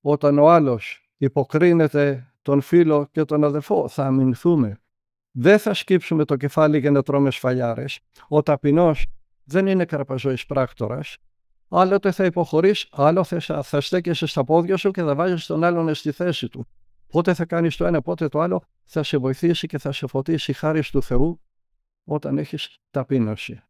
όταν ο άλλος υποκρίνεται τον φίλο και τον αδερφό, Θα αμυνθούμε. Δεν θα σκύψουμε το κεφάλι για να τρώμε σφαλιάρες. Ο ταπεινός δεν είναι καρπαζόης πράκτορας. Άλλοτε θα υποχωρείς, άλλο θα, θα στέκεσαι στα πόδια σου και θα βάζεις τον άλλον στη θέση του. Πότε θα κάνεις το ένα, πότε το άλλο, θα σε βοηθήσει και θα σε φωτίσει χάρη του Θεού όταν έχεις ταπείνωση.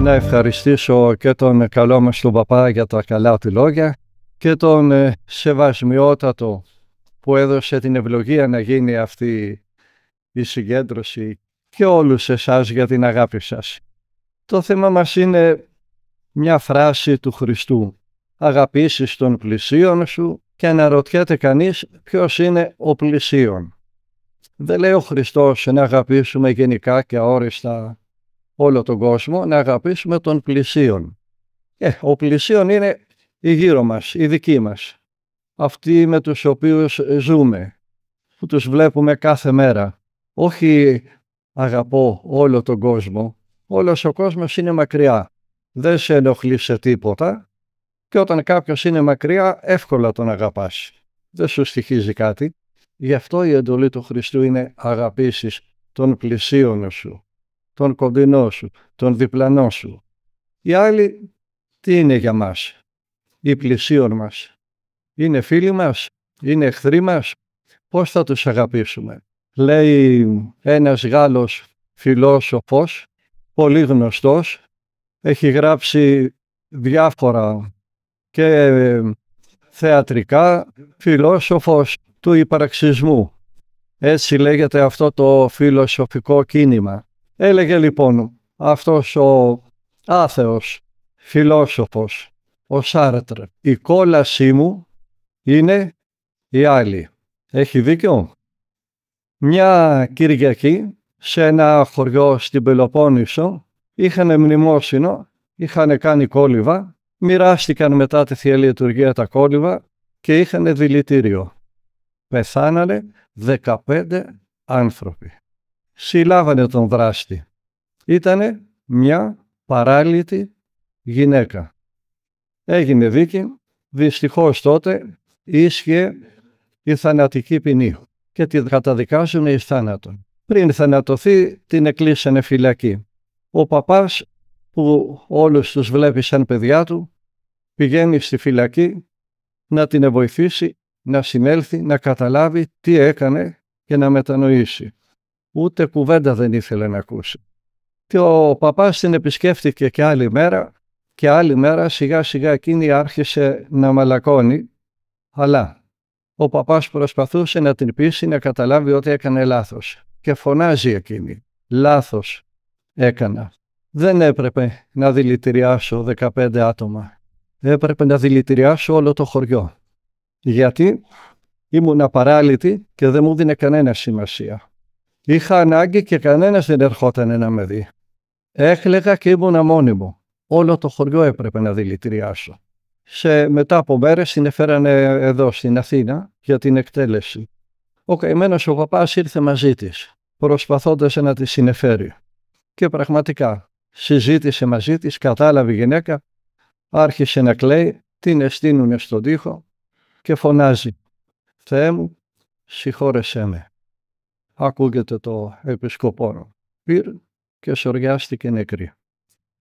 Να ευχαριστήσω και τον καλό μας τον παπά για τα καλά του λόγια και τον ε, σεβασμιότατο που έδωσε την ευλογία να γίνει αυτή η συγκέντρωση και όλους εσάς για την αγάπη σας. Το θέμα μας είναι μια φράση του Χριστού. Αγαπήσεις τον πλησίον σου και αναρωτιέται κανείς ποιος είναι ο πλησίον. Δεν λέει ο Χριστός να αγαπήσουμε γενικά και αόριστα όλο τον κόσμο να αγαπήσουμε τον πλησίον. Ε, ο πλησίον είναι η γύρω μας, η δική μας. Αυτοί με τους οποίους ζούμε, που τους βλέπουμε κάθε μέρα. Όχι αγαπώ όλο τον κόσμο, όλος ο κόσμος είναι μακριά. Δεν σε ενοχλεί σε τίποτα και όταν κάποιος είναι μακριά εύκολα τον αγαπάς. Δεν σου στοιχίζει κάτι. Γι' αυτό η εντολή του Χριστού είναι αγαπήσεις τον πλησίον σου τον κοντινό σου, τον διπλανό σου. Οι άλλοι τι είναι για μας, οι πλησίον μας. Είναι φίλοι μας, είναι εχθροί μας, πώς θα τους αγαπήσουμε. Λέει ένας Γάλλος φιλόσοφος, πολύ γνωστός, έχει γράψει διάφορα και θεατρικά φιλόσοφος του υπαρξισμού. Έτσι λέγεται αυτό το φιλοσοφικό κίνημα. Έλεγε λοιπόν αυτός ο άθεος φιλόσοφος, ο Σάρτρ, η κόλασή μου είναι η άλλη. Έχει δίκιο. Μια Κυριακή σε ένα χωριό στην Πελοπόννησο είχαν μνημόσυνο, είχαν κάνει κόλυβα, μοιράστηκαν μετά τη Θεία Λειτουργία τα κόλληβα και είχαν δηλητήριο. Πεθάνανε 15 άνθρωποι συλλάβανε τον δράστη. Ήτανε μια παράλυτη γυναίκα. Έγινε δίκη, δυστυχώς τότε ίσχυε η θανατική ποινή και τη καταδικάζουν εις θάνατον. Πριν θανατωθεί την εκλείσανε φυλακή. Ο παπάς που όλους τους βλέπει σαν παιδιά του πηγαίνει στη φυλακή να την βοηθήσει να συνέλθει, να καταλάβει τι έκανε και να μετανοήσει ούτε κουβέντα δεν ήθελε να ακούσει. Και ο παπάς την επισκέφτηκε και άλλη μέρα και άλλη μέρα σιγά σιγά εκείνη άρχισε να μαλακώνει, αλλά ο παπάς προσπαθούσε να την πείσει να καταλάβει ότι έκανε λάθος και φωνάζει εκείνη. Λάθος έκανα. Δεν έπρεπε να δηλητηριάσω 15 άτομα. Έπρεπε να δηλητηριάσω όλο το χωριό. Γιατί ήμουν απαράλητη και δεν μου δίνε κανένα σημασία. Είχα ανάγκη και κανένας δεν ερχόταν να με δει. Έκλεγα και ήμουν αμόνιμο. Όλο το χωριό έπρεπε να δηλητηριάσω. Σε, μετά από μέρες την έφερανε εδώ στην Αθήνα για την εκτέλεση. Ο καημένος ο παπάς ήρθε μαζί της, προσπαθώντας να τη συνεφέρει. Και πραγματικά, συζήτησε μαζί της, κατάλαβε η γυναίκα, άρχισε να κλαίει, την εστίνουνε στον τοίχο και φωνάζει «Θεέ μου, συγχώρεσέ με» ακούγεται το επισκοπόρο. Πήρ και σοριάστηκε νεκρή.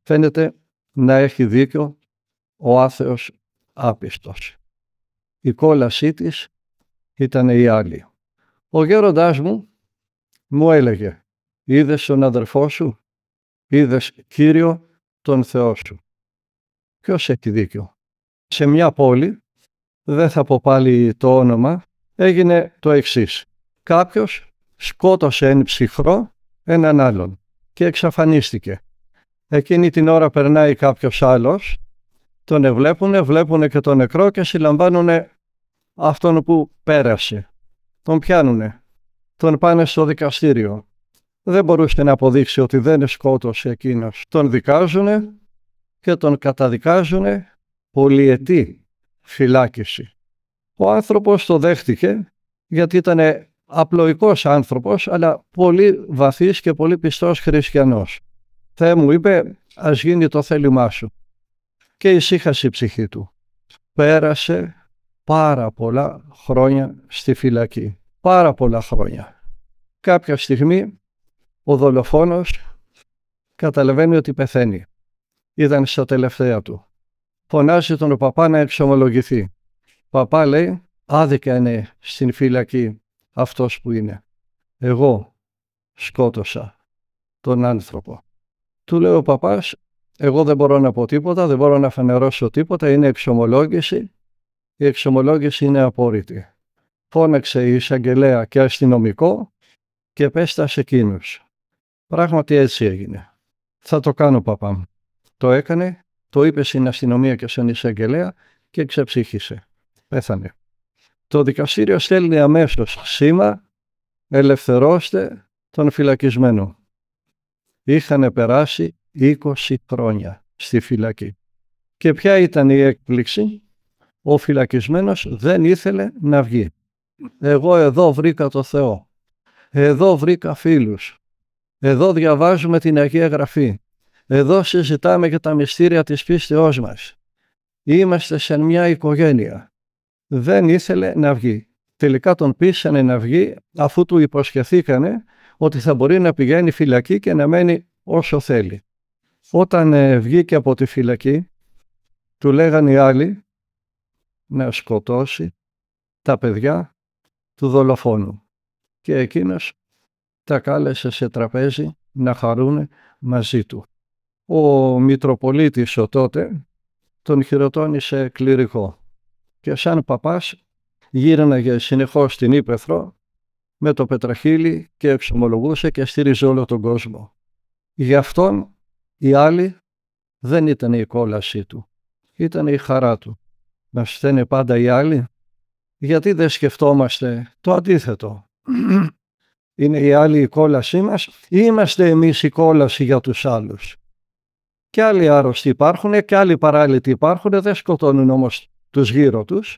Φαίνεται να έχει δίκιο ο άθεος άπιστος. Η κόλασή της ήταν η άλλη. Ο γέροντάς μου μου έλεγε «Είδες τον αδερφό σου, είδες Κύριο τον Θεό σου». Ποιος έχει δίκιο. Σε μια πόλη, δεν θα πω πάλι το όνομα, έγινε το εξής. Κάποιος σκότωσε εν ψυχρό έναν άλλον και εξαφανίστηκε. Εκείνη την ώρα περνάει κάποιος άλλος, τον βλέπουν, βλέπουν και τον νεκρό και συλλαμβάνουν αυτόν που πέρασε. Τον πιάνουνε, τον πάνε στο δικαστήριο. Δεν μπορούσε να αποδείξει ότι δεν σκότωσε εκείνος. Τον δικάζουνε και τον καταδικάζουνε πολυετή φυλάκιση. Ο άνθρωπος το δέχτηκε γιατί ήταν απλοϊκός άνθρωπος, αλλά πολύ βαθύς και πολύ πιστός χριστιανός. Θεέ μου είπε, ας γίνει το θέλημά σου. Και ησύχασε η ψυχή του. Πέρασε πάρα πολλά χρόνια στη φυλακή. Πάρα πολλά χρόνια. Κάποια στιγμή ο δολοφόνος καταλαβαίνει ότι πεθαίνει. Ήταν στα τελευταία του. Φωνάζει τον παπά να εξομολογηθεί. Παπά λέει, άδικα είναι στην φυλακή αυτός που είναι. Εγώ σκότωσα τον άνθρωπο. Του λέει ο παπάς, εγώ δεν μπορώ να πω τίποτα, δεν μπορώ να φανερώσω τίποτα, είναι εξομολόγηση. Η εξομολόγηση είναι απόρριτη. Φώναξε η εισαγγελέα και αστυνομικό και πέστασε εκείνους. Πράγματι έτσι έγινε. Θα το κάνω παπά μου. Το έκανε, το είπε στην αστυνομία και στον εισαγγελέα και ξεψύχησε. Πέθανε. Το δικαστήριο στέλνει αμέσως σήμα «Ελευθερώστε τον φυλακισμένο». Είχαν περάσει 20 χρόνια στη φυλακή. Και ποια ήταν η έκπληξη, ο φυλακισμένος δεν ήθελε να βγει. Εγώ εδώ βρήκα το Θεό. Εδώ βρήκα φίλους. Εδώ διαβάζουμε την Αγία Γραφή. Εδώ συζητάμε για τα μυστήρια της πίστεώς μας. Είμαστε σε μια οικογένεια δεν ήθελε να βγει. Τελικά τον πείσανε να βγει αφού του υποσχεθήκανε ότι θα μπορεί να πηγαίνει φυλακή και να μένει όσο θέλει. Όταν ε, βγήκε από τη φυλακή, του λέγανε οι άλλοι να σκοτώσει τα παιδιά του δολοφόνου. Και εκείνος τα κάλεσε σε τραπέζι να χαρούν μαζί του. Ο Μητροπολίτης ο τότε τον χειροτώνησε κληρικό και σαν παπάς γύρναγε συνεχώς στην Ήπεθρο με το πετραχύλι και εξομολογούσε και στήριζε όλο τον κόσμο. Γι' αυτόν οι άλλοι δεν ήταν η κόλασή του, ήταν η χαρά του. Να φταίνε πάντα οι άλλοι, γιατί δεν σκεφτόμαστε το αντίθετο. Είναι η άλλη η κόλασή μας ή είμαστε εμείς η κόλαση για τους άλλους. Και άλλοι άρρωστοι υπάρχουν και άλλοι παράλληλοι υπάρχουν, δεν σκοτώνουν όμως τους γύρω τους,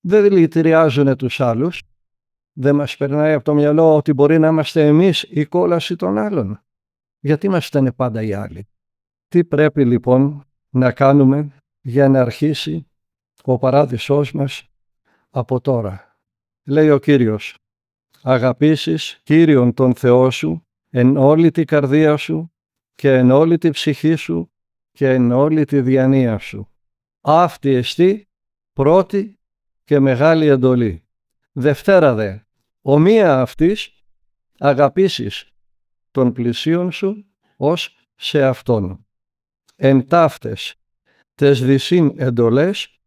δεν δηλητηριάζουν τους άλλους, δεν μας περνάει από το μυαλό ότι μπορεί να είμαστε εμείς η κόλαση των άλλων. Γιατί μας ήταν πάντα οι άλλοι. Τι πρέπει λοιπόν να κάνουμε για να αρχίσει ο παράδεισός μας από τώρα. Λέει ο Κύριος, αγαπήσεις Κύριον τον Θεό σου εν όλη τη καρδία σου και εν όλη τη ψυχή σου και εν όλη τη διανία σου αυτή εστί πρώτη και μεγάλη εντολή. Δευτέρα δε, ομοία αυτής αγαπήσεις των πλησίων σου ως σε αυτόν. Εν ταύτες τες δυσίν εντολές,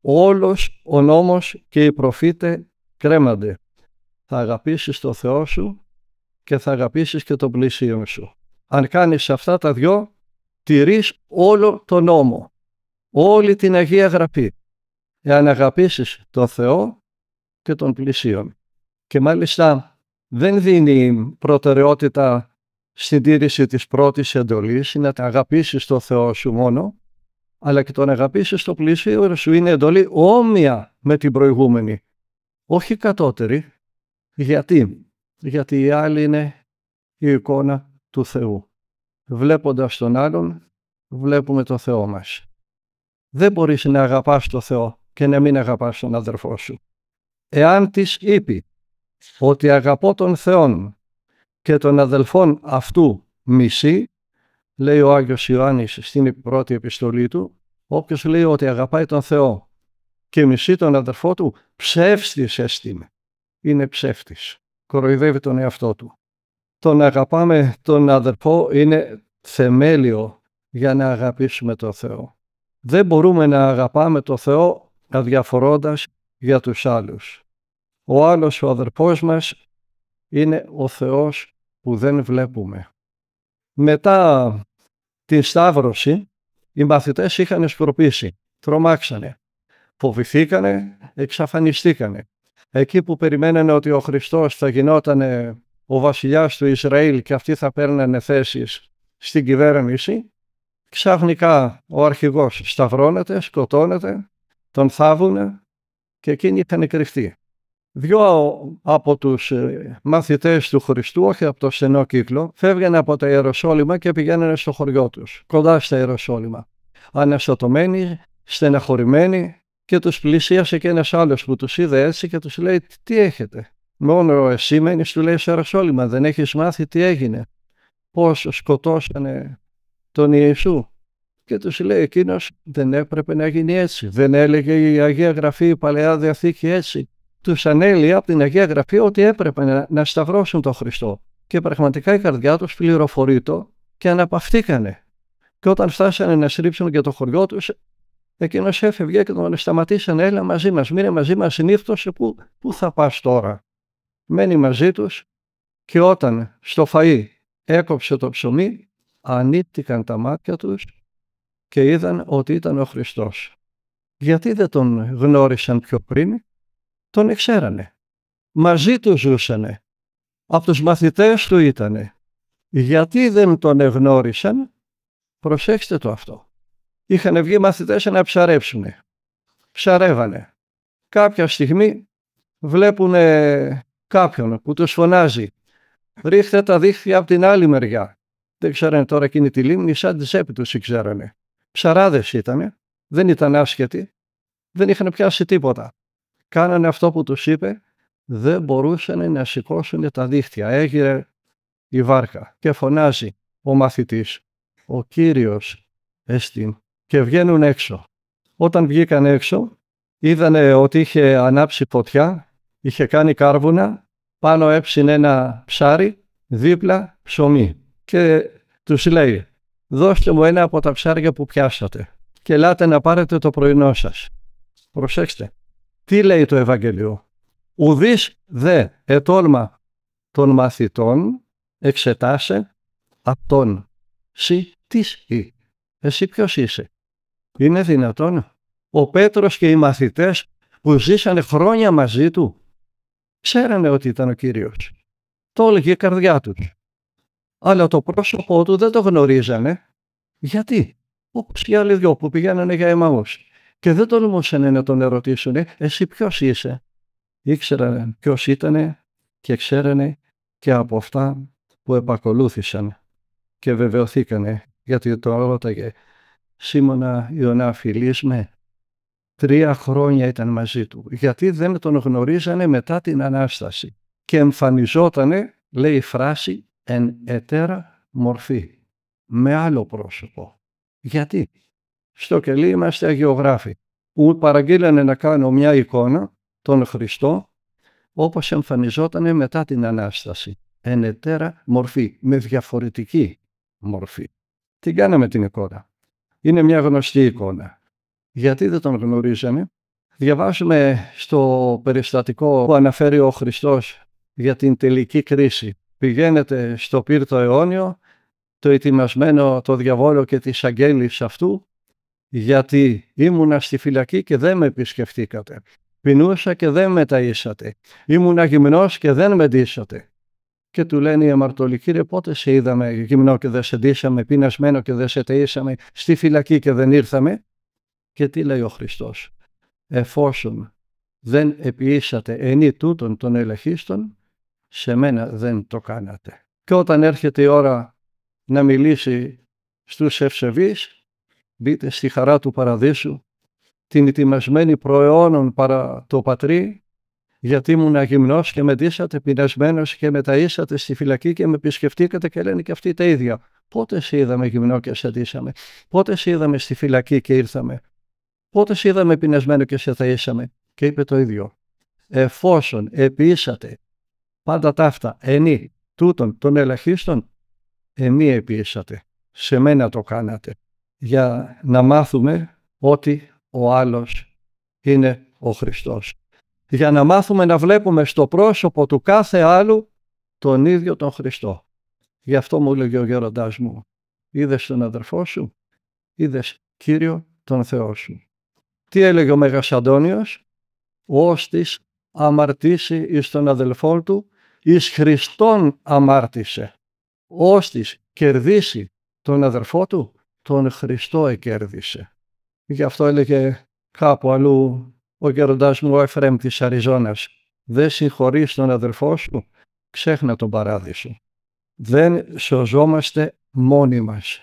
όλος ο νόμος και οι προφήτε κρέμανται. Θα αγαπήσεις το Θεό σου και θα αγαπήσεις και τον πλησίον σου. Αν κάνεις αυτά τα δυο, τηρείς όλο τον νόμο όλη την Αγία Γραφή, εάν αγαπήσεις τον Θεό και τον πλησίον. Και μάλιστα δεν δίνει προτεραιότητα στην τήρηση της πρώτης εντολής, να να αγαπήσεις το Θεό σου μόνο, αλλά και τον αγαπήσεις το πλησίον σου είναι εντολή όμοια με την προηγούμενη, όχι κατώτερη. Γιατί? Γιατί η άλλη είναι η εικόνα του Θεού. Βλέποντας τον άλλον, βλέπουμε το Θεό μας δεν μπορείς να αγαπάς το Θεό και να μην αγαπάς τον αδερφό σου. Εάν της είπε ότι αγαπώ τον Θεό και τον αδελφόν αυτού μισή, λέει ο Άγιος Ιωάννης στην πρώτη επιστολή του, όποιος λέει ότι αγαπάει τον Θεό και μισεί τον αδερφό του, ψεύστης έστειμε. Είναι ψεύτης. Κοροϊδεύει τον εαυτό του. Το να αγαπάμε τον αδερφό είναι θεμέλιο για να αγαπήσουμε τον Θεό. Δεν μπορούμε να αγαπάμε το Θεό αδιαφορώντας για τους άλλους. Ο άλλος ο αδερφός μας είναι ο Θεός που δεν βλέπουμε. Μετά την Σταύρωση, οι μαθητές είχαν σπροπήσει, τρομάξανε, φοβηθήκανε, εξαφανιστήκανε. Εκεί που περιμένανε ότι ο Χριστός θα γινόταν ο βασιλιάς του Ισραήλ και αυτοί θα παίρνανε θέσεις στην κυβέρνηση, Ξαφνικά ο αρχηγός σταυρώνεται, σκοτώνεται, τον θάβουνε και εκείνοι είχαν κρυφτεί. Δυο από τους ε, μαθητές του Χριστού, όχι από το στενό κύκλο, φεύγανε από τα Ιεροσόλυμα και πηγαίνανε στο χωριό τους, κοντά στα Ιεροσόλυμα. Αναστατωμένοι, στεναχωρημένοι και τους πλησίασε και ένας άλλος που τους είδε έτσι και τους λέει «Τι έχετε». Μόνο εσύ μένεις, του λέει, σε Ιεροσόλυμα, δεν έχεις μάθει τι έγινε. Πώς σκοτώσανε τον Ιησού. Και τους λέει εκείνος δεν έπρεπε να γίνει έτσι. Δεν έλεγε η Αγία Γραφή, η Παλαιά Διαθήκη έτσι. τους ανέλυε από την Αγία Γραφή ότι έπρεπε να, να σταυρώσουν τον Χριστό. Και πραγματικά η καρδιά τους πληροφορεί το και αναπαυτήκανε. Και όταν φτάσανε να στρίψουν και το χωριό τους, Εκείνος έφευγε και τον σταματήσαν έλα μαζί μας, μείνε μαζί μας, Συνήθως, πού, πού θα πας τώρα. Μένει μαζί τους και όταν στο φαΐ έκοψε το ψωμί, Ανήτηκαν τα μάτια τους και είδαν ότι ήταν ο Χριστός. Γιατί δεν τον γνώρισαν πιο πριν, τον εξέρανε. Μαζί τους ζούσανε. Από τους μαθητές του ήτανε. Γιατί δεν τον εγνώρισαν, προσέξτε το αυτό. Είχαν βγει μαθητές να ψαρέψουν. Ψαρεύανε. Κάποια στιγμή βλέπουν κάποιον που τους φωνάζει. Ρίχτε τα δίχτυα από την άλλη μεριά. Δεν ξέρανε τώρα εκείνη τη λίμνη, σαν τη τσέπη του ξέρανε. Ψαράδες ήταν, δεν ήταν άσχετοι, δεν είχαν πιάσει τίποτα. Κάνανε αυτό που τους είπε, δεν μπορούσαν να σηκώσουν τα δίχτυα. Έγινε η βάρκα και φωνάζει ο μαθητής, ο κύριος Εστίν και βγαίνουν έξω. Όταν βγήκαν έξω, είδανε ότι είχε ανάψει φωτιά, είχε κάνει κάρβουνα, πάνω έψινε ένα ψάρι, δίπλα ψωμί και τους λέει «Δώστε μου ένα από τα ψάρια που πιάσατε και ελάτε να πάρετε το πρωινό σας». Προσέξτε, τι λέει το Ευαγγελίο. «Ουδής δε ετόλμα των μαθητών εξετάσε τον σι της ή». Εσύ ποιος είσαι. Είναι δυνατόν. Ο Πέτρος και οι μαθητές που ζήσανε χρόνια μαζί του ξέρανε ότι ήταν ο Κύριος. Το έλεγε η καρδιά τους αλλά το πρόσωπό του δεν το γνωρίζανε. Γιατί, όπως οι άλλοι δυο που πηγαίνανε για και δεν τολμούσαν να τον ερωτήσουν, εσύ ποιος είσαι. Ήξεραν ποιο ήταν και ξέρανε και από αυτά που επακολούθησαν και βεβαιωθήκανε γιατί το ρώταγε Σίμωνα Ιωνά φιλής με. Τρία χρόνια ήταν μαζί του γιατί δεν τον γνωρίζανε μετά την Ανάσταση και εμφανιζότανε λέει η φράση εν ετέρα μορφή, με άλλο πρόσωπο. Γιατί στο κελί είμαστε αγιογράφοι που παραγγείλανε να κάνω μια εικόνα τον Χριστό όπως εμφανιζόταν μετά την Ανάσταση. Εν ετέρα μορφή, με διαφορετική μορφή. Τι κάναμε την εικόνα. Είναι μια γνωστή εικόνα. Γιατί δεν τον γνωρίζανε. Διαβάζουμε στο περιστατικό που αναφέρει ο Χριστός για την τελική κρίση πηγαίνετε στο πύρτο αιώνιο, το ετοιμασμένο το διαβόλο και τις αγγέλης αυτού, γιατί ήμουνα στη φυλακή και δεν με επισκεφτήκατε. Πεινούσα και δεν με ταΐσατε. Ήμουνα γυμνός και δεν με ντύσατε. Και του λένε οι αμαρτωλοί, κύριε πότε σε είδαμε γυμνό και δεν σε ντύσαμε, πεινασμένο και δεν σε ταΐσαμε, στη φυλακή και δεν ήρθαμε. Και τι λέει ο Χριστός, εφόσον δεν επιήσατε ενή τούτων των ελεχίστων, σε μένα δεν το κάνατε. Και όταν έρχεται η ώρα να μιλήσει στους ευσεβείς, μπείτε στη χαρά του παραδείσου, την ετοιμασμένη προαιώνων παρά το πατρί, γιατί ήμουν αγυμνός και με δίσατε πεινασμένος και με ταΐσατε στη φυλακή και με επισκεφτήκατε και λένε και αυτοί τα ίδια. Πότες σε είδαμε γυμνό και σε δίσαμε. Πότε σε είδαμε στη φυλακή και ήρθαμε. Πότες σε είδαμε πεινασμένο και σε ταΐσαμε. Και είπε το ίδιο. Εφόσον επίσατε Πάντα ταύτα. Ενή τούτων των ελαχίστων, εμεί επίσατε Σε μένα το κάνατε. Για να μάθουμε ότι ο άλλος είναι ο Χριστός. Για να μάθουμε να βλέπουμε στο πρόσωπο του κάθε άλλου τον ίδιο τον Χριστό. Γι' αυτό μου έλεγε ο γέροντάς μου, είδες τον αδερφό σου, είδες Κύριο τον Θεό σου. Τι έλεγε ο Μέγας Αντώνιος, ως αμαρτήσει εις τον αδελφόν του εις Χριστόν αμάρτησε, ώστις κερδίσει τον αδερφό του, τον Χριστό εκέρδισε. Γι' αυτό έλεγε κάπου αλλού ο γεροντάς μου ο Εφραίμ της Αριζόνας, δεν συγχωρείς τον αδερφό σου, ξέχνα τον παράδεισο. Δεν σωζόμαστε μόνοι μας.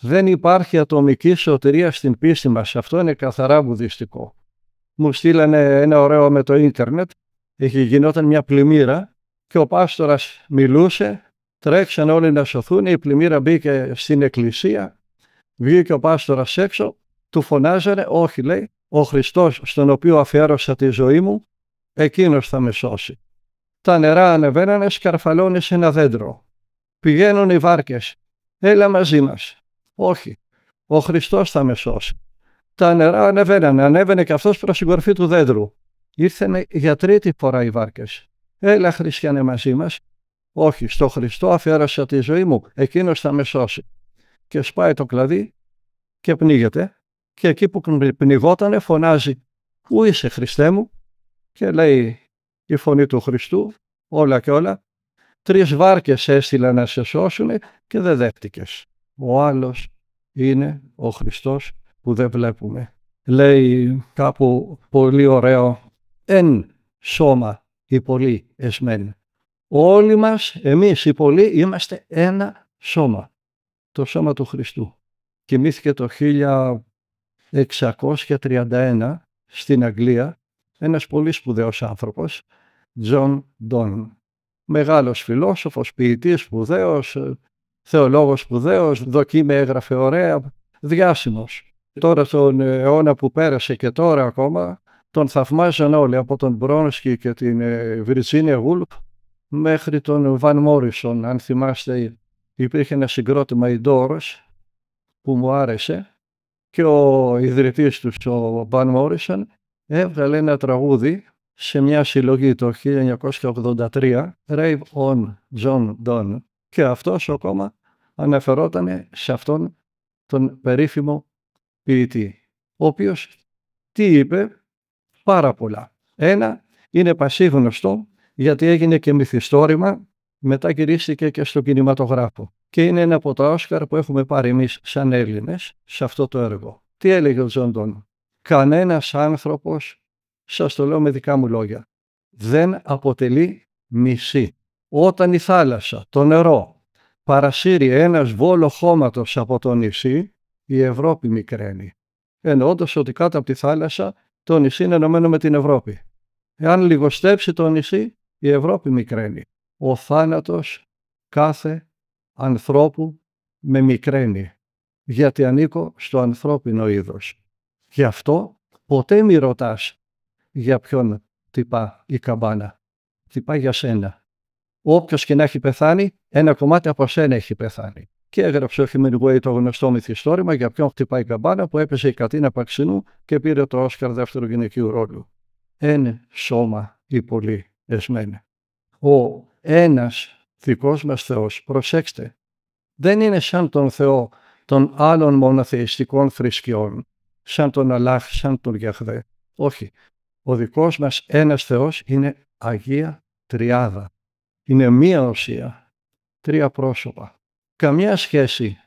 Δεν υπάρχει ατομική σωτηρία στην πίστη μας. Αυτό είναι καθαρά βουδιστικό. Μου στείλανε ένα ωραίο με το ίντερνετ. έχει γινόταν μια πλημμύρα και ο πάστορας μιλούσε, τρέξαν όλοι να σωθούν, η πλημμύρα μπήκε στην εκκλησία, βγήκε ο πάστορας έξω, του φωνάζανε, όχι λέει, ο Χριστός στον οποίο αφιέρωσα τη ζωή μου, εκείνος θα με σώσει. Τα νερά ανεβαίνανε, σκαρφαλώνεις σε ένα δέντρο. Πηγαίνουν οι βάρκες, έλα μαζί μας. Όχι, ο Χριστός θα με σώσει. Τα νερά ανεβαίνανε, ανέβαινε και αυτός προς την κορφή του δέντρου. Ήρθανε για τρίτη φορά οι βάρκες. Έλα Χριστιανέ μαζί μας. Όχι, στο Χριστό αφιέρωσα τη ζωή μου, εκείνος θα με σώσει. Και σπάει το κλαδί και πνίγεται και εκεί που πνιγότανε φωνάζει «Πού είσαι Χριστέ μου» και λέει η φωνή του Χριστού όλα και όλα «Τρεις βάρκες έστειλα να σε σώσουν και δεν δέχτηκες». Ο άλλος είναι ο Χριστός που δεν βλέπουμε. Λέει κάπου πολύ ωραίο «Εν σώμα οι πολλοί εσμένοι. Όλοι μας, εμείς οι πολλοί, είμαστε ένα σώμα. Το σώμα του Χριστού. Κοιμήθηκε το 1631 στην Αγγλία ένας πολύ σπουδαίος άνθρωπος, Τζον Ντόν. Μεγάλος φιλόσοφος, ποιητής, σπουδαίος, θεολόγος σπουδαίος, δοκίμε έγραφε ωραία, διάσημος. Τώρα τον αιώνα που πέρασε και τώρα ακόμα τον θαυμάζαν όλοι από τον Μπρόνσκι και την ε, Βιρτζίνια Γούλπ μέχρι τον Βαν Μόρισον. Αν θυμάστε υπήρχε ένα συγκρότημα η Doors που μου άρεσε και ο ιδρυτής τους ο Βαν Μόρισον έβγαλε ένα τραγούδι σε μια συλλογή το 1983 Rave on John Donne και αυτός ακόμα αναφερόταν σε αυτόν τον περίφημο ποιητή ο οποίος τι είπε πάρα πολλά. Ένα είναι πασίγνωστο γιατί έγινε και μυθιστόρημα, μετά γυρίστηκε και στο κινηματογράφο. Και είναι ένα από τα Όσκαρ που έχουμε πάρει εμείς σαν Έλληνες σε αυτό το έργο. Τι έλεγε ο Τζοντον. Κανένας άνθρωπος, σας το λέω με δικά μου λόγια, δεν αποτελεί μισή. Όταν η θάλασσα, το νερό, παρασύρει ένα βόλο χώματος από το νησί, η Ευρώπη μικραίνει. Εννοώντα ότι κάτω από τη θάλασσα το νησί είναι ενωμένο με την Ευρώπη. Εάν λιγοστέψει το νησί, η Ευρώπη μικραίνει. Ο θάνατος κάθε ανθρώπου με μικραίνει, γιατί ανήκω στο ανθρώπινο είδος. Γι' αυτό ποτέ μη ρωτάς για ποιον τυπά η καμπάνα. Τυπά για σένα. Όποιος και να έχει πεθάνει, ένα κομμάτι από σένα έχει πεθάνει και έγραψε ο Χιμενιγουέι το γνωστό μυθιστόρημα για ποιον χτυπάει η καμπάνα που έπεσε η Κατίνα Παξινού και πήρε το Όσκαρ δεύτερου γυναικείου ρόλου. Εν σώμα ή πολύ εσμένε. Ο ένας δικός μας Θεός, προσέξτε, δεν είναι σαν τον Θεό των άλλων μοναθεϊστικών θρησκειών, σαν τον Αλάχ, σαν τον Γιαχδέ. Όχι. Ο δικός μας ένας Θεός είναι Αγία Τριάδα. Είναι μία ουσία, τρία πρόσωπα, καμία σχέση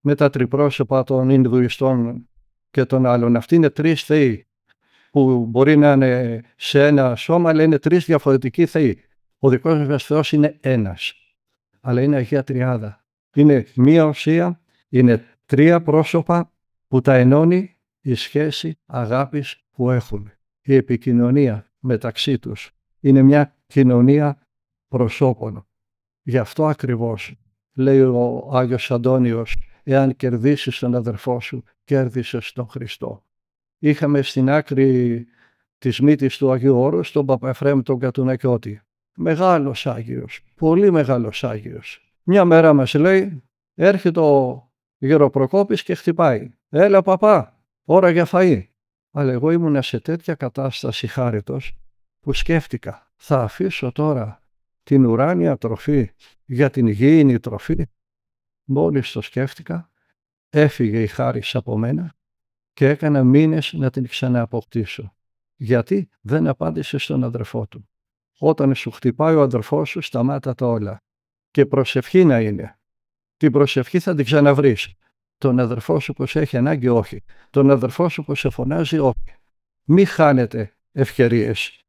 με τα τριπρόσωπα των Ινδουιστών και των άλλων. Αυτοί είναι τρεις θεοί που μπορεί να είναι σε ένα σώμα, αλλά είναι τρεις διαφορετικοί θεοί. Ο δικός μας Θεός είναι ένας, αλλά είναι Αγία Τριάδα. Είναι μία ουσία, είναι τρία πρόσωπα που τα ενώνει η σχέση αγάπης που έχουν. Η επικοινωνία μεταξύ τους είναι μια κοινωνία προσώπων. Γι' αυτό ακριβώς λέει ο Άγιος Αντώνιος, εάν κερδίσεις τον αδερφό σου, κέρδισες τον Χριστό. Είχαμε στην άκρη της μύτης του Αγίου Όρους τον Παπαφρέμ τον Κατουνακιώτη. Μεγάλος Άγιος, πολύ μεγάλος Άγιος. Μια μέρα μας λέει, έρχεται ο Γεροπροκόπης και χτυπάει. Έλα παπά, ώρα για φαΐ. Αλλά εγώ ήμουν σε τέτοια κατάσταση χάριτος που σκέφτηκα, θα αφήσω τώρα την ουράνια τροφή για την υγιεινή τροφή. Μόλις το σκέφτηκα, έφυγε η χάρης από μένα και έκανα μήνες να την ξανααποκτήσω. Γιατί δεν απάντησε στον αδερφό του. Όταν σου χτυπάει ο αδερφός σου, σταμάτα τα όλα. Και προσευχή να είναι. Την προσευχή θα την ξαναβρεις. Τον αδερφό σου που σε έχει ανάγκη, όχι. Τον αδερφό σου που σε φωνάζει, όχι. Μη χάνετε ευκαιρίες.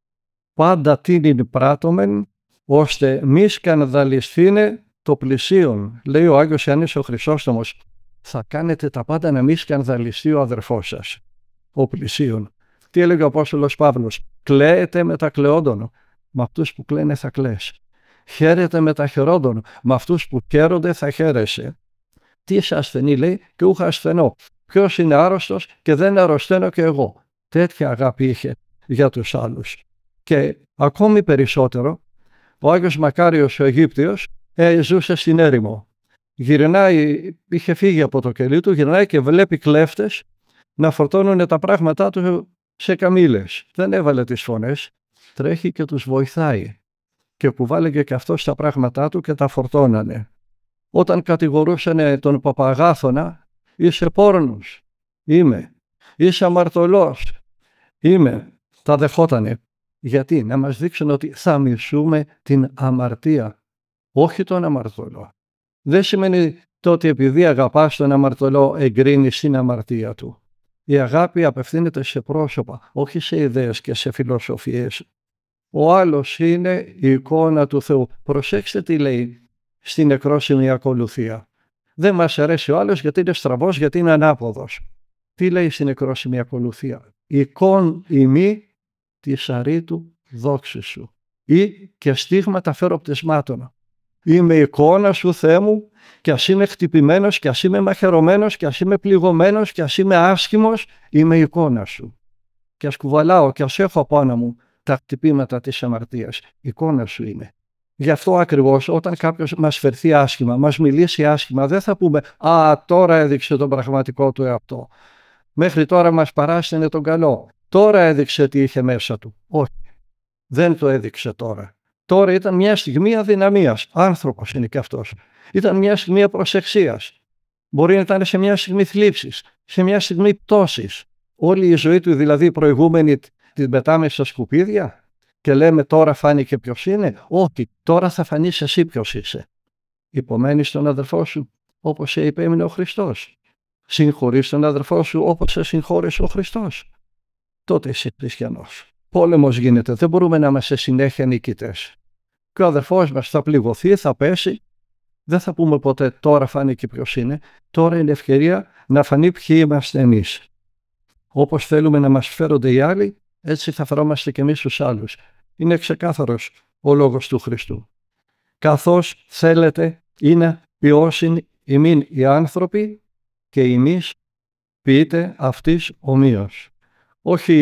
Πάντα την πράτομεν ώστε μης σκανδαλιστείνε το πλησίον. Λέει ο Άγιος Ιάννης ο Χρυσόστομος, θα κάνετε τα πάντα να μης σκανδαλιστεί ο αδερφός σας, ο πλησίον. Τι έλεγε ο Απόστολος Παύλος, κλαίετε με τα κλαιόντων, με αυτούς που κλαίνε θα κλαις. Χαίρετε με τα χαιρόντων, με αυτούς που χαίρονται θα χαίρεσαι. Τι είσαι ασθενή λέει και ούχα ασθενώ. Ποιος είναι άρρωστος και δεν αρρωσταίνω και εγώ. Τέτοια αγάπη είχε για τους άλλους. Και ακόμη περισσότερο ο Άγιος Μακάριος ο Αιγύπτιος ε, ζούσε στην έρημο. Γυρνάει, είχε φύγει από το κελί του, γυρνάει και βλέπει κλέφτες να φορτώνουν τα πράγματά του σε καμήλες. Δεν έβαλε τις φωνές, τρέχει και τους βοηθάει. Και που βάλεγε και αυτός τα πράγματά του και τα φορτώνανε. Όταν κατηγορούσαν τον Παπαγάθωνα, είσαι πόρνος, είμαι, είσαι αμαρτωλός, είμαι, τα δεχότανε. Γιατί να μας δείξουν ότι θα μισούμε την αμαρτία, όχι τον αμαρτωλό. Δεν σημαίνει το ότι επειδή αγαπάς τον αμαρτωλό εγκρίνεις την αμαρτία του. Η αγάπη απευθύνεται σε πρόσωπα, όχι σε ιδέες και σε φιλοσοφίες. Ο άλλος είναι η εικόνα του Θεού. Προσέξτε τι λέει στην νεκρόσιμη ακολουθία. Δεν μας αρέσει ο άλλος γιατί είναι στραβός, γιατί είναι ανάποδος. Τι λέει στην νεκρόσιμη ακολουθία. Εικόν ημί τη σαρή του δόξης σου ή και στίγματα φέρω πτεσμάτωνα. Είμαι εικόνα σου Θεέ μου και ας είμαι χτυπημένος και ας είμαι μαχαιρωμένος και ας είμαι πληγωμένος και ας είμαι άσχημος είμαι εικόνα σου. Και ας κουβαλάω και ας έχω πάνω μου τα χτυπήματα της αμαρτίας. Εικόνα σου είμαι. Γι' αυτό ακριβώς, όταν κάποιος μας φερθεί άσχημα, μας μιλήσει άσχημα, δεν θα πούμε «Α, τώρα έδειξε τον πραγματικό του εαυτό». Μέχρι τώρα μας παράστηνε τον καλό. Τώρα έδειξε τι είχε μέσα του. Όχι. Δεν το έδειξε τώρα. Τώρα ήταν μια στιγμή αδυναμίας. Άνθρωπος είναι και αυτός. Ήταν μια στιγμή προσεξίας. Μπορεί να ήταν σε μια στιγμή θλίψης, σε μια στιγμή πτώσης. Όλη η ζωή του δηλαδή προηγούμενη την πετάμε στα σκουπίδια και λέμε τώρα φάνηκε ποιος είναι. Όχι, τώρα θα φανείς εσύ ποιος είσαι. Υπομένεις τον αδερφό σου όπως σε υπέμεινε ο Χριστός. Συγχωρείς τον αδερφό σου όπως σε συγχώρεσε ο Χριστός τότε είσαι χριστιανός. Πόλεμος γίνεται. Δεν μπορούμε να είμαστε συνέχεια νικητές. Και ο αδερφός μας θα πληγωθεί, θα πέσει. Δεν θα πούμε ποτέ τώρα φάνηκε ποιος είναι. Τώρα είναι ευκαιρία να φανεί ποιοι είμαστε εμείς. Όπως θέλουμε να μας φέρονται οι άλλοι, έτσι θα φερόμαστε και εμείς τους άλλους. Είναι ξεκάθαρος ο λόγος του Χριστού. Καθώς θέλετε είναι ποιόσιν ημίν οι άνθρωποι και εμεί ποιείτε αυτής ομοίως όχι